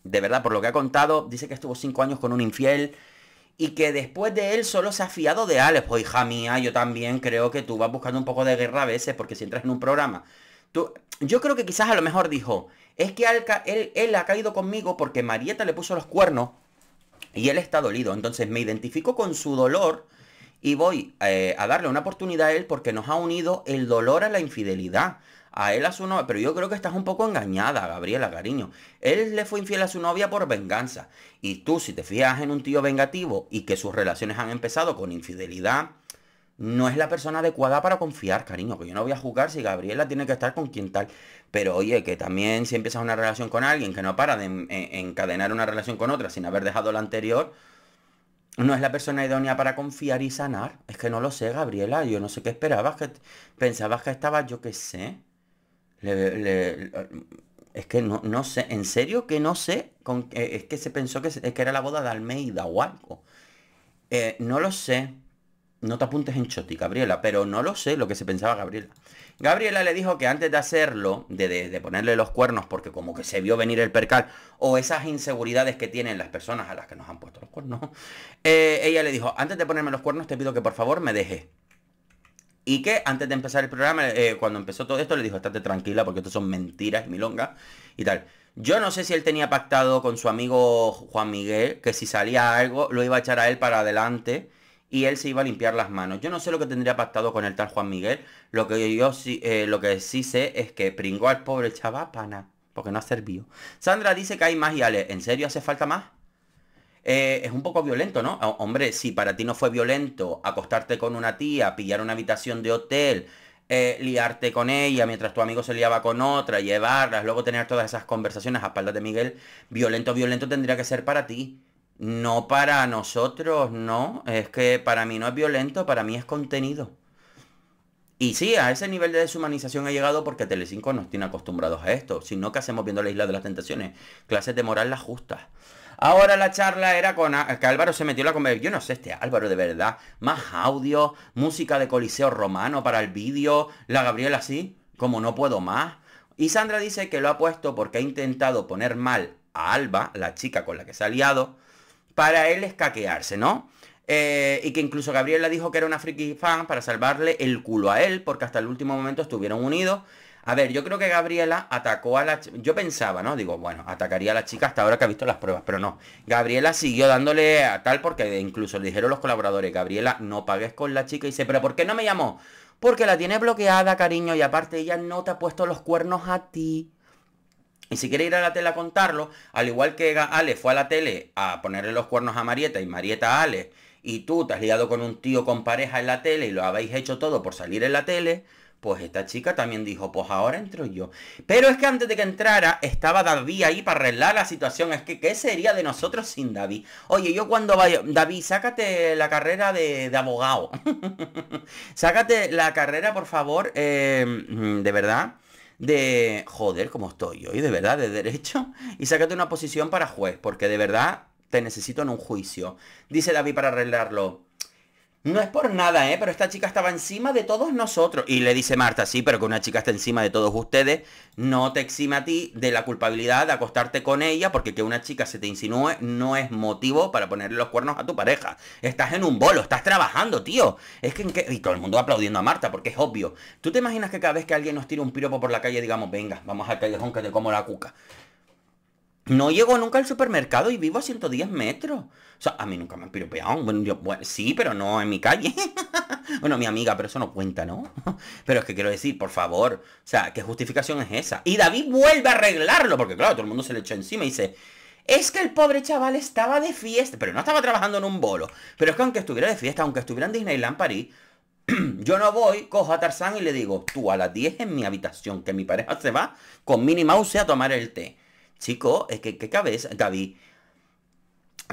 de verdad, por lo que ha contado, dice que estuvo cinco años con un infiel, y que después de él solo se ha fiado de Alex. Pues, hija mía, yo también creo que tú vas buscando un poco de guerra a veces, porque si entras en un programa, tú... Yo creo que quizás a lo mejor dijo, es que él ha caído conmigo porque Marieta le puso los cuernos y él está dolido, entonces me identifico con su dolor y voy eh, a darle una oportunidad a él porque nos ha unido el dolor a la infidelidad. A él a su novia, pero yo creo que estás un poco engañada, Gabriela, cariño. Él le fue infiel a su novia por venganza. Y tú, si te fijas en un tío vengativo y que sus relaciones han empezado con infidelidad, no es la persona adecuada para confiar, cariño. Que yo no voy a jugar si Gabriela tiene que estar con quien tal. Pero oye, que también si empiezas una relación con alguien que no para de encadenar una relación con otra sin haber dejado la anterior, no es la persona idónea para confiar y sanar. Es que no lo sé, Gabriela. Yo no sé qué esperabas, que pensabas que estaba, yo qué sé. es que no, sé, en serio que no sé. Con, eh, es que se pensó que, que, era la boda de Almeida o algo. Eh, no lo sé. No te apuntes en Choti, Gabriela, pero no lo sé lo que se pensaba Gabriela. Gabriela le dijo que antes de hacerlo, de, ponerle los cuernos porque como que se vio venir el percal o esas inseguridades que tienen las personas a las que nos han puesto los cuernos, eh, ella le dijo, antes de ponerme los cuernos te pido que por favor me dejes. Y que antes de empezar el programa, eh, cuando empezó todo esto, le dijo, estate tranquila porque esto son mentiras milonga milongas y tal. Yo no sé si él tenía pactado con su amigo Juan Miguel que si salía algo lo iba a echar a él para adelante y él se iba a limpiar las manos. Yo no sé lo que tendría pactado con el tal Juan Miguel. Lo que yo sí, eh, lo que sí sé es que pringó al pobre chaval Porque no ha servido. Sandra dice que hay más y Ale. ¿En serio hace falta más? Eh, es un poco violento, ¿no? Ah, hombre, si para ti no fue violento acostarte con una tía, pillar una habitación de hotel, eh, liarte con ella mientras tu amigo se liaba con otra, llevarlas, luego tener todas esas conversaciones a espaldas de Miguel, violento, violento tendría que ser para ti. No para nosotros, no. Es que para mí no es violento, para mí es contenido. Y sí, a ese nivel de deshumanización ha llegado porque Telecinco nos tiene acostumbrados a esto. Si no, ¿qué hacemos viendo la Isla de las Tentaciones? Clases de moral las justas. Ahora la charla era con que Álvaro se metió la comer. Yo no sé, este Álvaro de verdad. Más audio, música de Coliseo Romano para el vídeo. La Gabriela sí, como no puedo más. Y Sandra dice que lo ha puesto porque ha intentado poner mal a Alba, la chica con la que se ha liado, para él escaquearse, ¿no? Eh, y que incluso Gabriela dijo que era una friki fan para salvarle el culo a él, porque hasta el último momento estuvieron unidos. A ver, yo creo que Gabriela atacó a la... Yo pensaba, ¿no? Digo, bueno, atacaría a la chica hasta ahora que ha visto las pruebas, pero no. Gabriela siguió dándole a tal porque incluso le dijeron los colaboradores, Gabriela, no pagues con la chica. Y dice, pero ¿por qué no me llamó? Porque la tiene bloqueada, cariño, y aparte ella no te ha puesto los cuernos a ti. Y si quiere ir a la tele a contarlo, al igual que Ale fue a la tele a ponerle los cuernos a Marieta y Marieta a Ale, y tú te has liado con un tío con pareja en la tele y lo habéis hecho todo por salir en la tele, pues esta chica también dijo, pues ahora entro yo. Pero es que antes de que entrara, estaba David ahí para arreglar la situación. Es que, ¿qué sería de nosotros sin David? Oye, yo cuando vaya, David, sácate la carrera de, abogado. <laughs> sácate la carrera, por favor, eh, de verdad de, joder, como estoy hoy, de verdad, de derecho, y sácate una posición para juez, porque de verdad te necesito en un juicio. Dice David para arreglarlo. No es por nada, ¿eh? Pero esta chica estaba encima de todos nosotros. Y le dice Marta, sí, pero que una chica está encima de todos ustedes no te exime a ti de la culpabilidad de acostarte con ella, porque que una chica se te insinúe no es motivo para ponerle los cuernos a tu pareja. Estás en un bolo, estás trabajando, tío. Es que, en y todo el mundo aplaudiendo a Marta, porque es obvio. ¿Tú te imaginas que cada vez que alguien nos tira un piropo por la calle digamos, venga, vamos al callejón que te como la cuca? No llego nunca al supermercado y vivo a 110 metros. O sea, a mí nunca me han piropeado. Bueno, sí, pero no en mi calle. <laughs> bueno, mi amiga, pero eso no cuenta, ¿no? <laughs> pero es que quiero decir, por favor, o sea, ¿qué justificación es esa? Y David vuelve a arreglarlo, porque claro, todo el mundo se le echó encima y dice, es que el pobre chaval estaba de fiesta, pero no estaba trabajando en un bolo. Pero es que aunque estuviera de fiesta, aunque estuviera en Disneyland París, <clears throat> yo no voy, cojo a Tarzán y le digo, tú a las 10 en mi habitación, que mi pareja se va con Minnie Mouse a tomar el té. Chico, es que qué cabeza, David.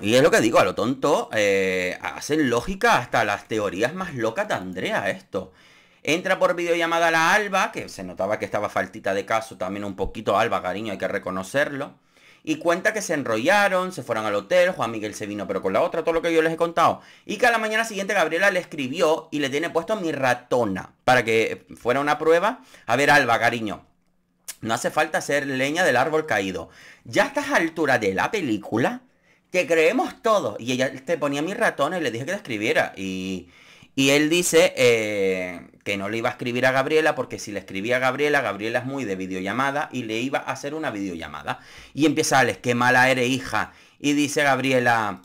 Y es lo que digo, a lo tonto, eh, hacen lógica hasta las teorías más locas de Andrea esto. Entra por videollamada la Alba, que se notaba que estaba faltita de caso también un poquito Alba, cariño, hay que reconocerlo. Y cuenta que se enrollaron, se fueron al hotel, Juan Miguel se vino pero con la otra, todo lo que yo les he contado. Y que a la mañana siguiente Gabriela le escribió y le tiene puesto mi ratona, para que fuera una prueba. A ver, Alba, cariño, no hace falta ser leña del árbol caído. Ya a altura de la película, te creemos todo. Y ella te ponía mi ratón y le dije que la escribiera. Y, él dice eh, que no le iba a escribir a Gabriela porque si le escribía a Gabriela, Gabriela es muy de videollamada y le iba a hacer una videollamada. Y empieza, a leer, qué mala eres, hija. Y dice Gabriela,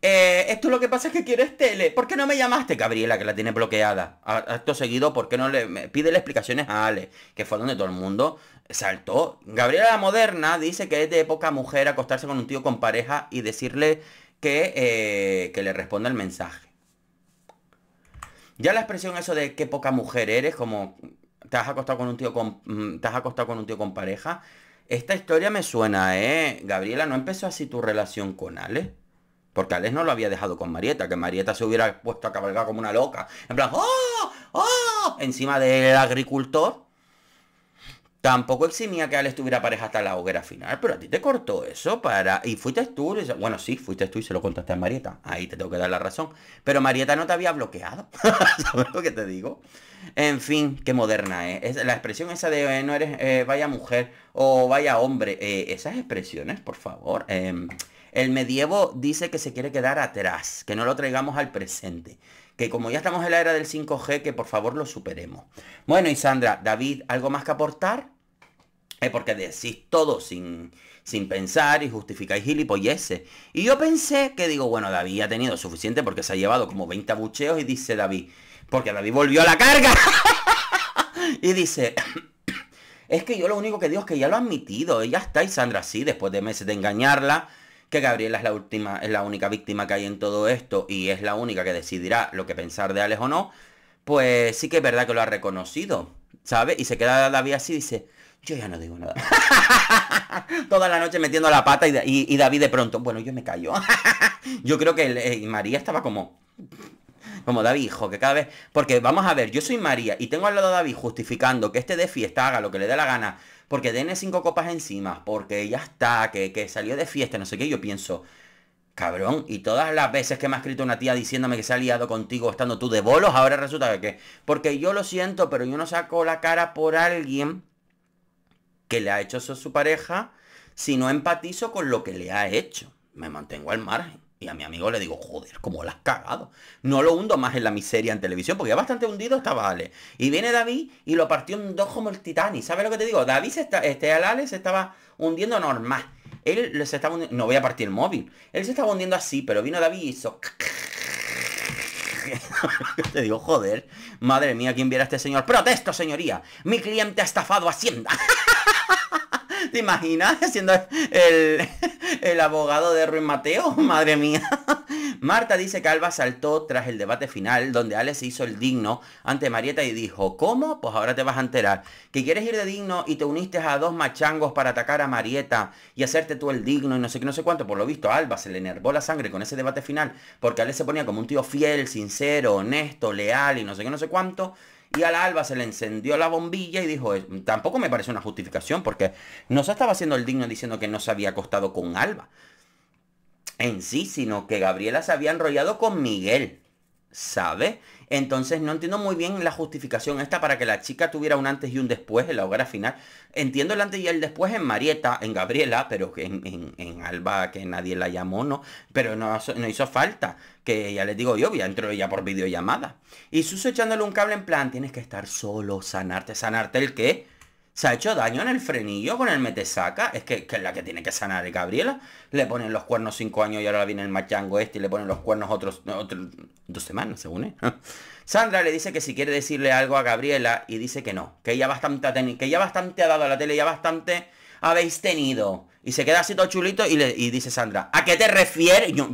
eh, esto lo que pasa es que quieres tele. ¿Por qué no me llamaste, Gabriela, que la tiene bloqueada? esto seguido, ¿por qué no le pide la explicaciones a Ale? Que fue donde todo el mundo saltó. Gabriela la moderna dice que es de época mujer acostarse con un tío con pareja y decirle que, eh, que le responda el mensaje. Ya la expresión eso de qué poca mujer eres, como te has acostado con un tío con, mm, te has acostado con un tío con pareja. Esta historia me suena, ¿eh? Gabriela, ¿no empezó así tu relación con Ale? Porque Alex no lo había dejado con Marieta, que Marieta se hubiera puesto a cabalgar como una loca. En plan, ¡oh! ¡oh! Encima del agricultor. Tampoco eximía que Alex tuviera pareja hasta la hoguera final, pero a ti te cortó eso para... Y fuiste tú, bueno, sí, fuiste tú y se lo contaste a Marieta. Ahí te tengo que dar la razón. Pero Marieta no te había bloqueado. <laughs> ¿Sabes lo que te digo? En fin, qué moderna ¿eh? es. La expresión esa de eh, no eres eh, vaya mujer o vaya hombre. esas expresiones, por favor em, el medievo dice que se quiere quedar atrás, que no lo traigamos al presente, que como ya estamos en la era del 5G, que por favor lo superemos. Bueno, y Sandra, David, ¿algo más que aportar? Es eh, porque decís todo sin, sin pensar y justificáis gilipolleces. Y yo pensé que digo, bueno, David ha tenido suficiente porque se ha llevado como 20 bucheos y dice David, porque David volvió a la carga. <laughs> y dice, <coughs> es que yo lo único que digo es que ya lo ha admitido. Y ya está, Isandra Sandra después de meses de engañarla, que Gabriela es la última, es la única víctima que hay en todo esto y es la única que decidirá lo que pensar de Alex o no, pues sí que es verdad que lo ha reconocido, ¿sabes? Y se queda David así y dice, yo ya no digo nada. <laughs> Toda la noche metiendo la pata y, David de pronto, bueno, yo me callo. <laughs> yo creo que eh, María estaba como... Como David, hijo, que cada vez... Porque vamos a ver, yo soy María y tengo al lado David justificando que este de fiesta haga lo que le dé la gana porque tiene cinco copas encima, porque ya está, que, que salió de fiesta, no sé qué, yo pienso, cabrón, y todas las veces que me ha escrito una tía diciéndome que se ha liado contigo estando tú de bolos, ahora resulta que, porque yo lo siento, pero yo no saco la cara por alguien que le ha hecho eso a su pareja, si no empatizo con lo que le ha hecho, me mantengo al margen. Y a mi amigo le digo, joder, como la has cagado. No lo hundo más en la miseria en televisión, porque ya bastante hundido estaba Ale. Y viene David y lo partió en dos como el Titanic. ¿Sabes lo que te digo? David, está, este Ale se estaba hundiendo normal. Él se estaba hundiendo, no voy a partir el móvil. Él se estaba hundiendo así, pero vino David y hizo... <laughs> te digo, joder, madre mía, ¿quién viera este señor? Protesto, señoría. Mi cliente ha estafado Hacienda. <laughs> <laughs> ¿Te imaginas siendo el, el abogado de Ruiz Mateo? <laughs> Madre mía. Marta dice que Alba saltó tras el debate final, donde Alex hizo el digno ante Marieta y dijo, ¿cómo? Pues ahora te vas a enterar. Que quieres ir de digno y te uniste a dos machangos para atacar a Marieta y hacerte tú el digno y no sé qué, no sé cuánto. Por lo visto, Alba se le enervó la sangre con ese debate final, porque Alex se ponía como un tío fiel, sincero, honesto, leal y no sé qué, no sé cuánto y a la alba se le encendió la bombilla y dijo, tampoco me parece una justificación porque no se estaba haciendo el digno diciendo que no se había acostado con Alba en sí, sino que Gabriela se había enrollado con Miguel. ¿sabe? Entonces no entiendo muy bien la justificación esta para que la chica tuviera un antes y un después en la hoguera final. Entiendo el antes y el después en Marieta, en Gabriela, pero que en, Alba que nadie la llamó, no. Pero no, hizo falta, que ya les digo yo, ya entró ella por videollamada. Y sus echándole un cable en plan, tienes que estar solo, sanarte, sanarte el qué? se ha hecho daño en el frenillo con el metesaca. Es que, es la que tiene que sanar de ¿eh, Gabriela. Le ponen los cuernos cinco años y ahora viene el machango este y le ponen los cuernos otros, dos semanas, según él. <laughs> Sandra le dice que si quiere decirle algo a Gabriela y dice que no. Que ya bastante, que bastante ha dado a la tele, ya bastante habéis tenido. Y se queda así todo chulito y, le, dice Sandra, ¿a qué te refieres? yo,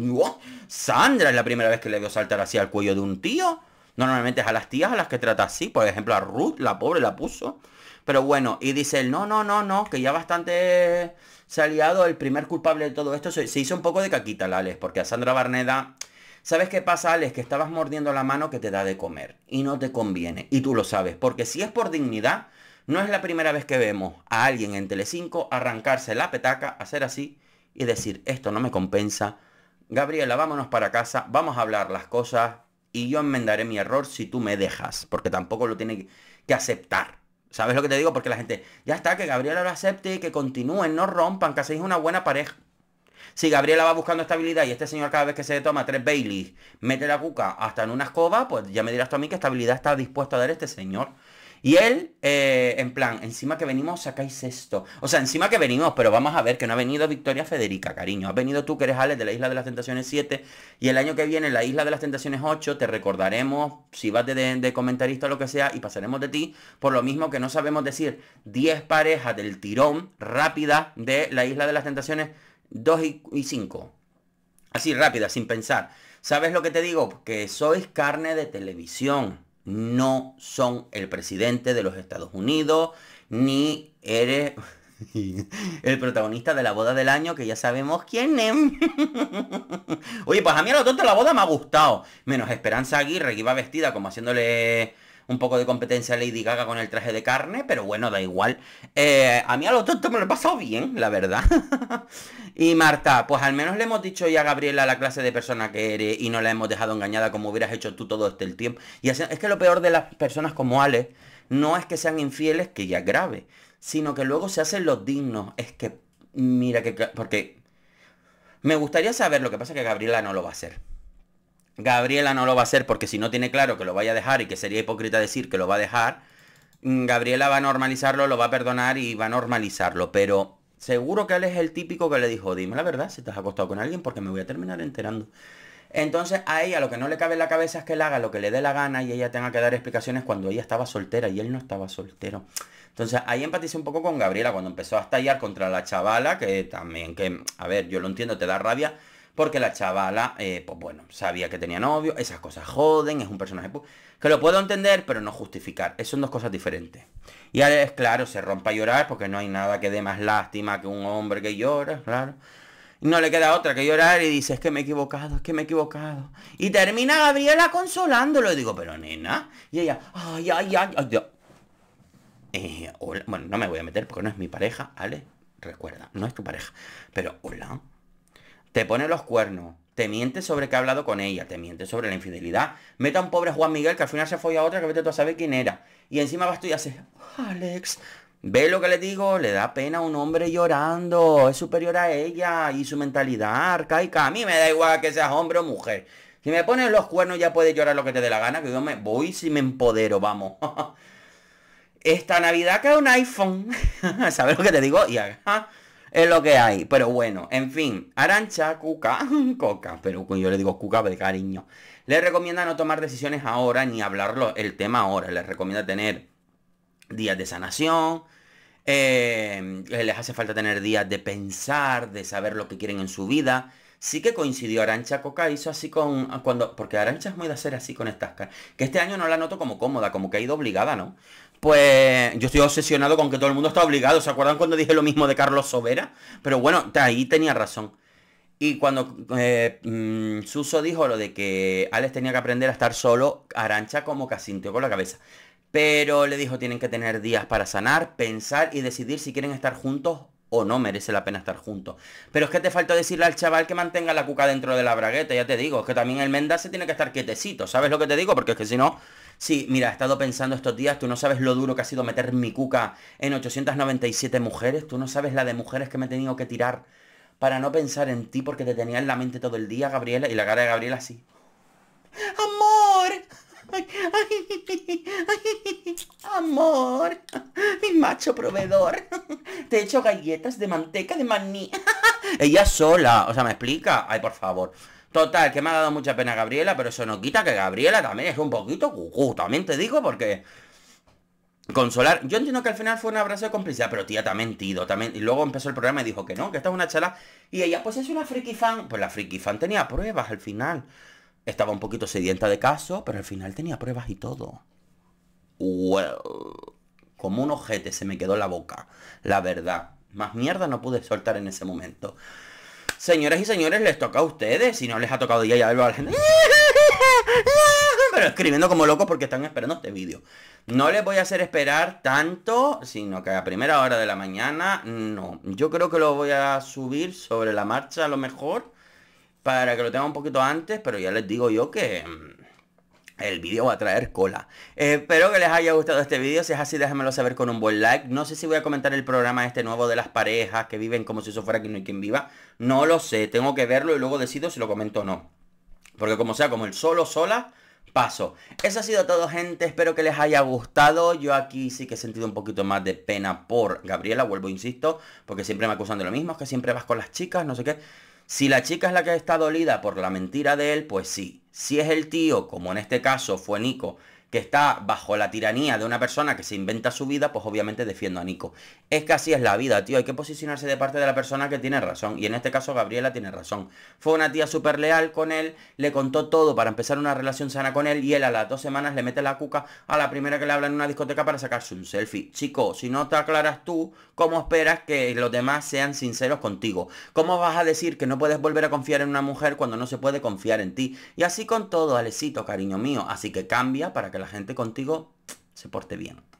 Sandra es la primera vez que le veo saltar así al cuello de un tío. Normalmente es a las tías a las que trata así. Por ejemplo, a Ruth, la pobre, la puso. Pero bueno, y dice él, no, no, no, no, que ya bastante se el primer culpable de todo esto se, hizo un poco de caquita, la Alex, porque a Sandra Barneda... ¿Sabes qué pasa, Alex? Que estabas mordiendo la mano que te da de comer y no te conviene. Y tú lo sabes, porque si es por dignidad, no es la primera vez que vemos a alguien en Telecinco arrancarse la petaca, hacer así y decir, esto no me compensa. Gabriela, vámonos para casa, vamos a hablar las cosas y yo enmendaré mi error si tú me dejas, porque tampoco lo tiene que aceptar. ¿Sabes lo que te digo? Porque la gente, ya está, que Gabriela lo acepte y que continúen, no rompan, que hacéis una buena pareja. Si Gabriela va buscando estabilidad y este señor cada vez que se toma tres Baileys mete la cuca hasta en una escoba, pues ya me dirás tú a mí qué estabilidad está dispuesto a dar este señor. Y él, eh, en plan, encima que venimos sacáis esto. O sea, encima que venimos, pero vamos a ver que no ha venido Victoria Federica, cariño. Ha venido tú que eres Alex de la Isla de las Tentaciones 7 y el año que viene la Isla de las Tentaciones 8 te recordaremos, si vas de, de comentarista o lo que sea, y pasaremos de ti por lo mismo que no sabemos decir 10 parejas del tirón rápida de la Isla de las Tentaciones 2 y 5. Así rápida, sin pensar. ¿Sabes lo que te digo? Que sois carne de televisión no son el presidente de los Estados Unidos, ni eres <laughs> el protagonista de la boda del año, que ya sabemos quién es. <laughs> Oye, pues a mí a lo tonto la boda me ha gustado. Menos Esperanza Aguirre, que iba vestida como haciéndole un poco de competencia Lady Gaga con el traje de carne, pero bueno, da igual. Eh, a mí a los tonto me lo he pasado bien, la verdad. <laughs> y Marta, pues al menos le hemos dicho ya a Gabriela la clase de persona que eres y no la hemos dejado engañada como hubieras hecho tú todo este tiempo. Y es que lo peor de las personas como Ale no es que sean infieles, que ya es grave, sino que luego se hacen los dignos. Es que, mira que, porque... Me gustaría saber, lo que pasa que Gabriela no lo va a hacer. Gabriela no lo va a hacer porque si no tiene claro que lo vaya a dejar y que sería hipócrita decir que lo va a dejar, mm, Gabriela va a normalizarlo, lo va a perdonar y va a normalizarlo. Pero seguro que él es el típico que le dijo, dime la verdad si te has acostado con alguien porque me voy a terminar enterando. Entonces a ella lo que no le cabe en la cabeza es que él haga lo que le dé la gana y ella tenga que dar explicaciones cuando ella estaba soltera y él no estaba soltero. Entonces ahí empaticé un poco con Gabriela cuando empezó a estallar contra la chavala, que también, que, a ver, yo lo entiendo, te da rabia, porque la chavala, eh, pues bueno, sabía que tenía novio, esas cosas joden, es un personaje pues, que lo puedo entender, pero no justificar. eso son dos cosas diferentes. Y es claro, se rompa a llorar porque no hay nada que dé más lástima que un hombre que llora, claro. Y no le queda otra que llorar y dice, es que me he equivocado, es que me he equivocado. Y termina Gabriela consolándolo. Y digo, pero nena. Y ella, ay, ay, ay, ay. Eh, bueno, no me voy a meter porque no es mi pareja, ¿vale? Recuerda, no es tu pareja. Pero, hola te pone los cuernos, te miente sobre que ha hablado con ella, te miente sobre la infidelidad, meta a un pobre Juan Miguel que al final se fue a otra que vete tú a saber quién era. Y encima vas tú y haces, Alex, ve lo que le digo, le da pena a un hombre llorando, es superior a ella y su mentalidad arcaica. A mí me da igual que seas hombre o mujer. Si me pones los cuernos ya puedes llorar lo que te dé la gana, que yo me voy si me empodero, vamos. <laughs> Esta Navidad cae un iPhone. <laughs> ¿Sabes lo que te digo? Y es lo que hay. Pero bueno, en fin, Arancha, Cuca, <laughs> Coca, pero yo le digo Cuca de cariño. Le recomienda no tomar decisiones ahora ni hablarlo el tema ahora. le recomienda tener días de sanación. Eh, les hace falta tener días de pensar, de saber lo que quieren en su vida. Sí que coincidió Arancha Coca, hizo así con. cuando Porque Arancha es muy de hacer así con estas Que este año no la noto como cómoda, como que ha ido obligada, ¿no? pues yo estoy obsesionado con que todo el mundo está obligado. ¿Se acuerdan cuando dije lo mismo de Carlos Sobera? Pero bueno, ahí tenía razón. Y cuando eh, mm, Suso dijo lo de que Alex tenía que aprender a estar solo, Arancha como que con la cabeza. Pero le dijo tienen que tener días para sanar, pensar y decidir si quieren estar juntos o no merece la pena estar juntos. Pero es que te falta decirle al chaval que mantenga la cuca dentro de la bragueta, ya te digo. Es que también el Menda tiene que estar quietecito, ¿sabes lo que te digo? Porque es que si no, Sí, mira, he estado pensando estos días, tú no sabes lo duro que ha sido meter mi cuca en 897 mujeres, tú no sabes la de mujeres que me he tenido que tirar para no pensar en ti porque te tenía en la mente todo el día, Gabriela, y la cara de Gabriela así. ¡Amor! Ay, amor, mi macho proveedor. Te he hecho galletas de manteca de maní. <laughs> Ella sola, o sea, me explica. Ay, por favor. Total, que me ha dado mucha pena Gabriela, pero eso no quita que Gabriela también es un poquito cucú, también te digo, porque... Consolar, yo entiendo que al final fue un abrazo de complicidad, pero tía, te ha mentido, también. Y luego empezó el programa y dijo que no, que esta es una charla. Y ella, pues es una friki fan. Pues la friki fan tenía pruebas al final. Estaba un poquito sedienta de caso, pero al final tenía pruebas y todo. Como un ojete se me quedó la boca, la verdad. Más mierda no pude soltar en ese momento. Señoras y señores, les toca a ustedes. Si no les ha tocado ya ya veo a la gente. Pero escribiendo como locos porque están esperando este vídeo. No les voy a hacer esperar tanto, sino que a primera hora de la mañana, no. Yo creo que lo voy a subir sobre la marcha a lo mejor. Para que lo tenga un poquito antes, pero ya les digo yo que mm, el vídeo va a traer cola. Eh, espero que les haya gustado este vídeo. Si es así, déjamelo saber con un buen like. No sé si voy a comentar el programa este nuevo de las parejas que viven como si eso fuera que no hay quien viva. No lo sé. Tengo que verlo y luego decido si lo comento o no. Porque como sea, como el solo, sola, paso. Eso ha sido todo, gente. Espero que les haya gustado. Yo aquí sí que he sentido un poquito más de pena por Gabriela. Vuelvo, insisto. Porque siempre me acusan de lo mismo. Es que siempre vas con las chicas, no sé qué. Si la chica es la que está dolida por la mentira de él, pues sí. Si es el tío, como en este caso fue Nico, que está bajo la tiranía de una persona que se inventa su vida, pues obviamente defiendo a Nico. Es que así es la vida, tío. Hay que posicionarse de parte de la persona que tiene razón. Y en este caso Gabriela tiene razón. Fue una tía súper leal con él, le contó todo para empezar una relación sana con él y él a las dos semanas le mete la cuca a la primera que le habla en una discoteca para sacarse un selfie. Chico, si no te aclaras tú, ¿cómo esperas que los demás sean sinceros contigo? ¿Cómo vas a decir que no puedes volver a confiar en una mujer cuando no se puede confiar en ti? Y así con todo, Alecito, cariño mío. Así que cambia para que gente contigo se porte bien.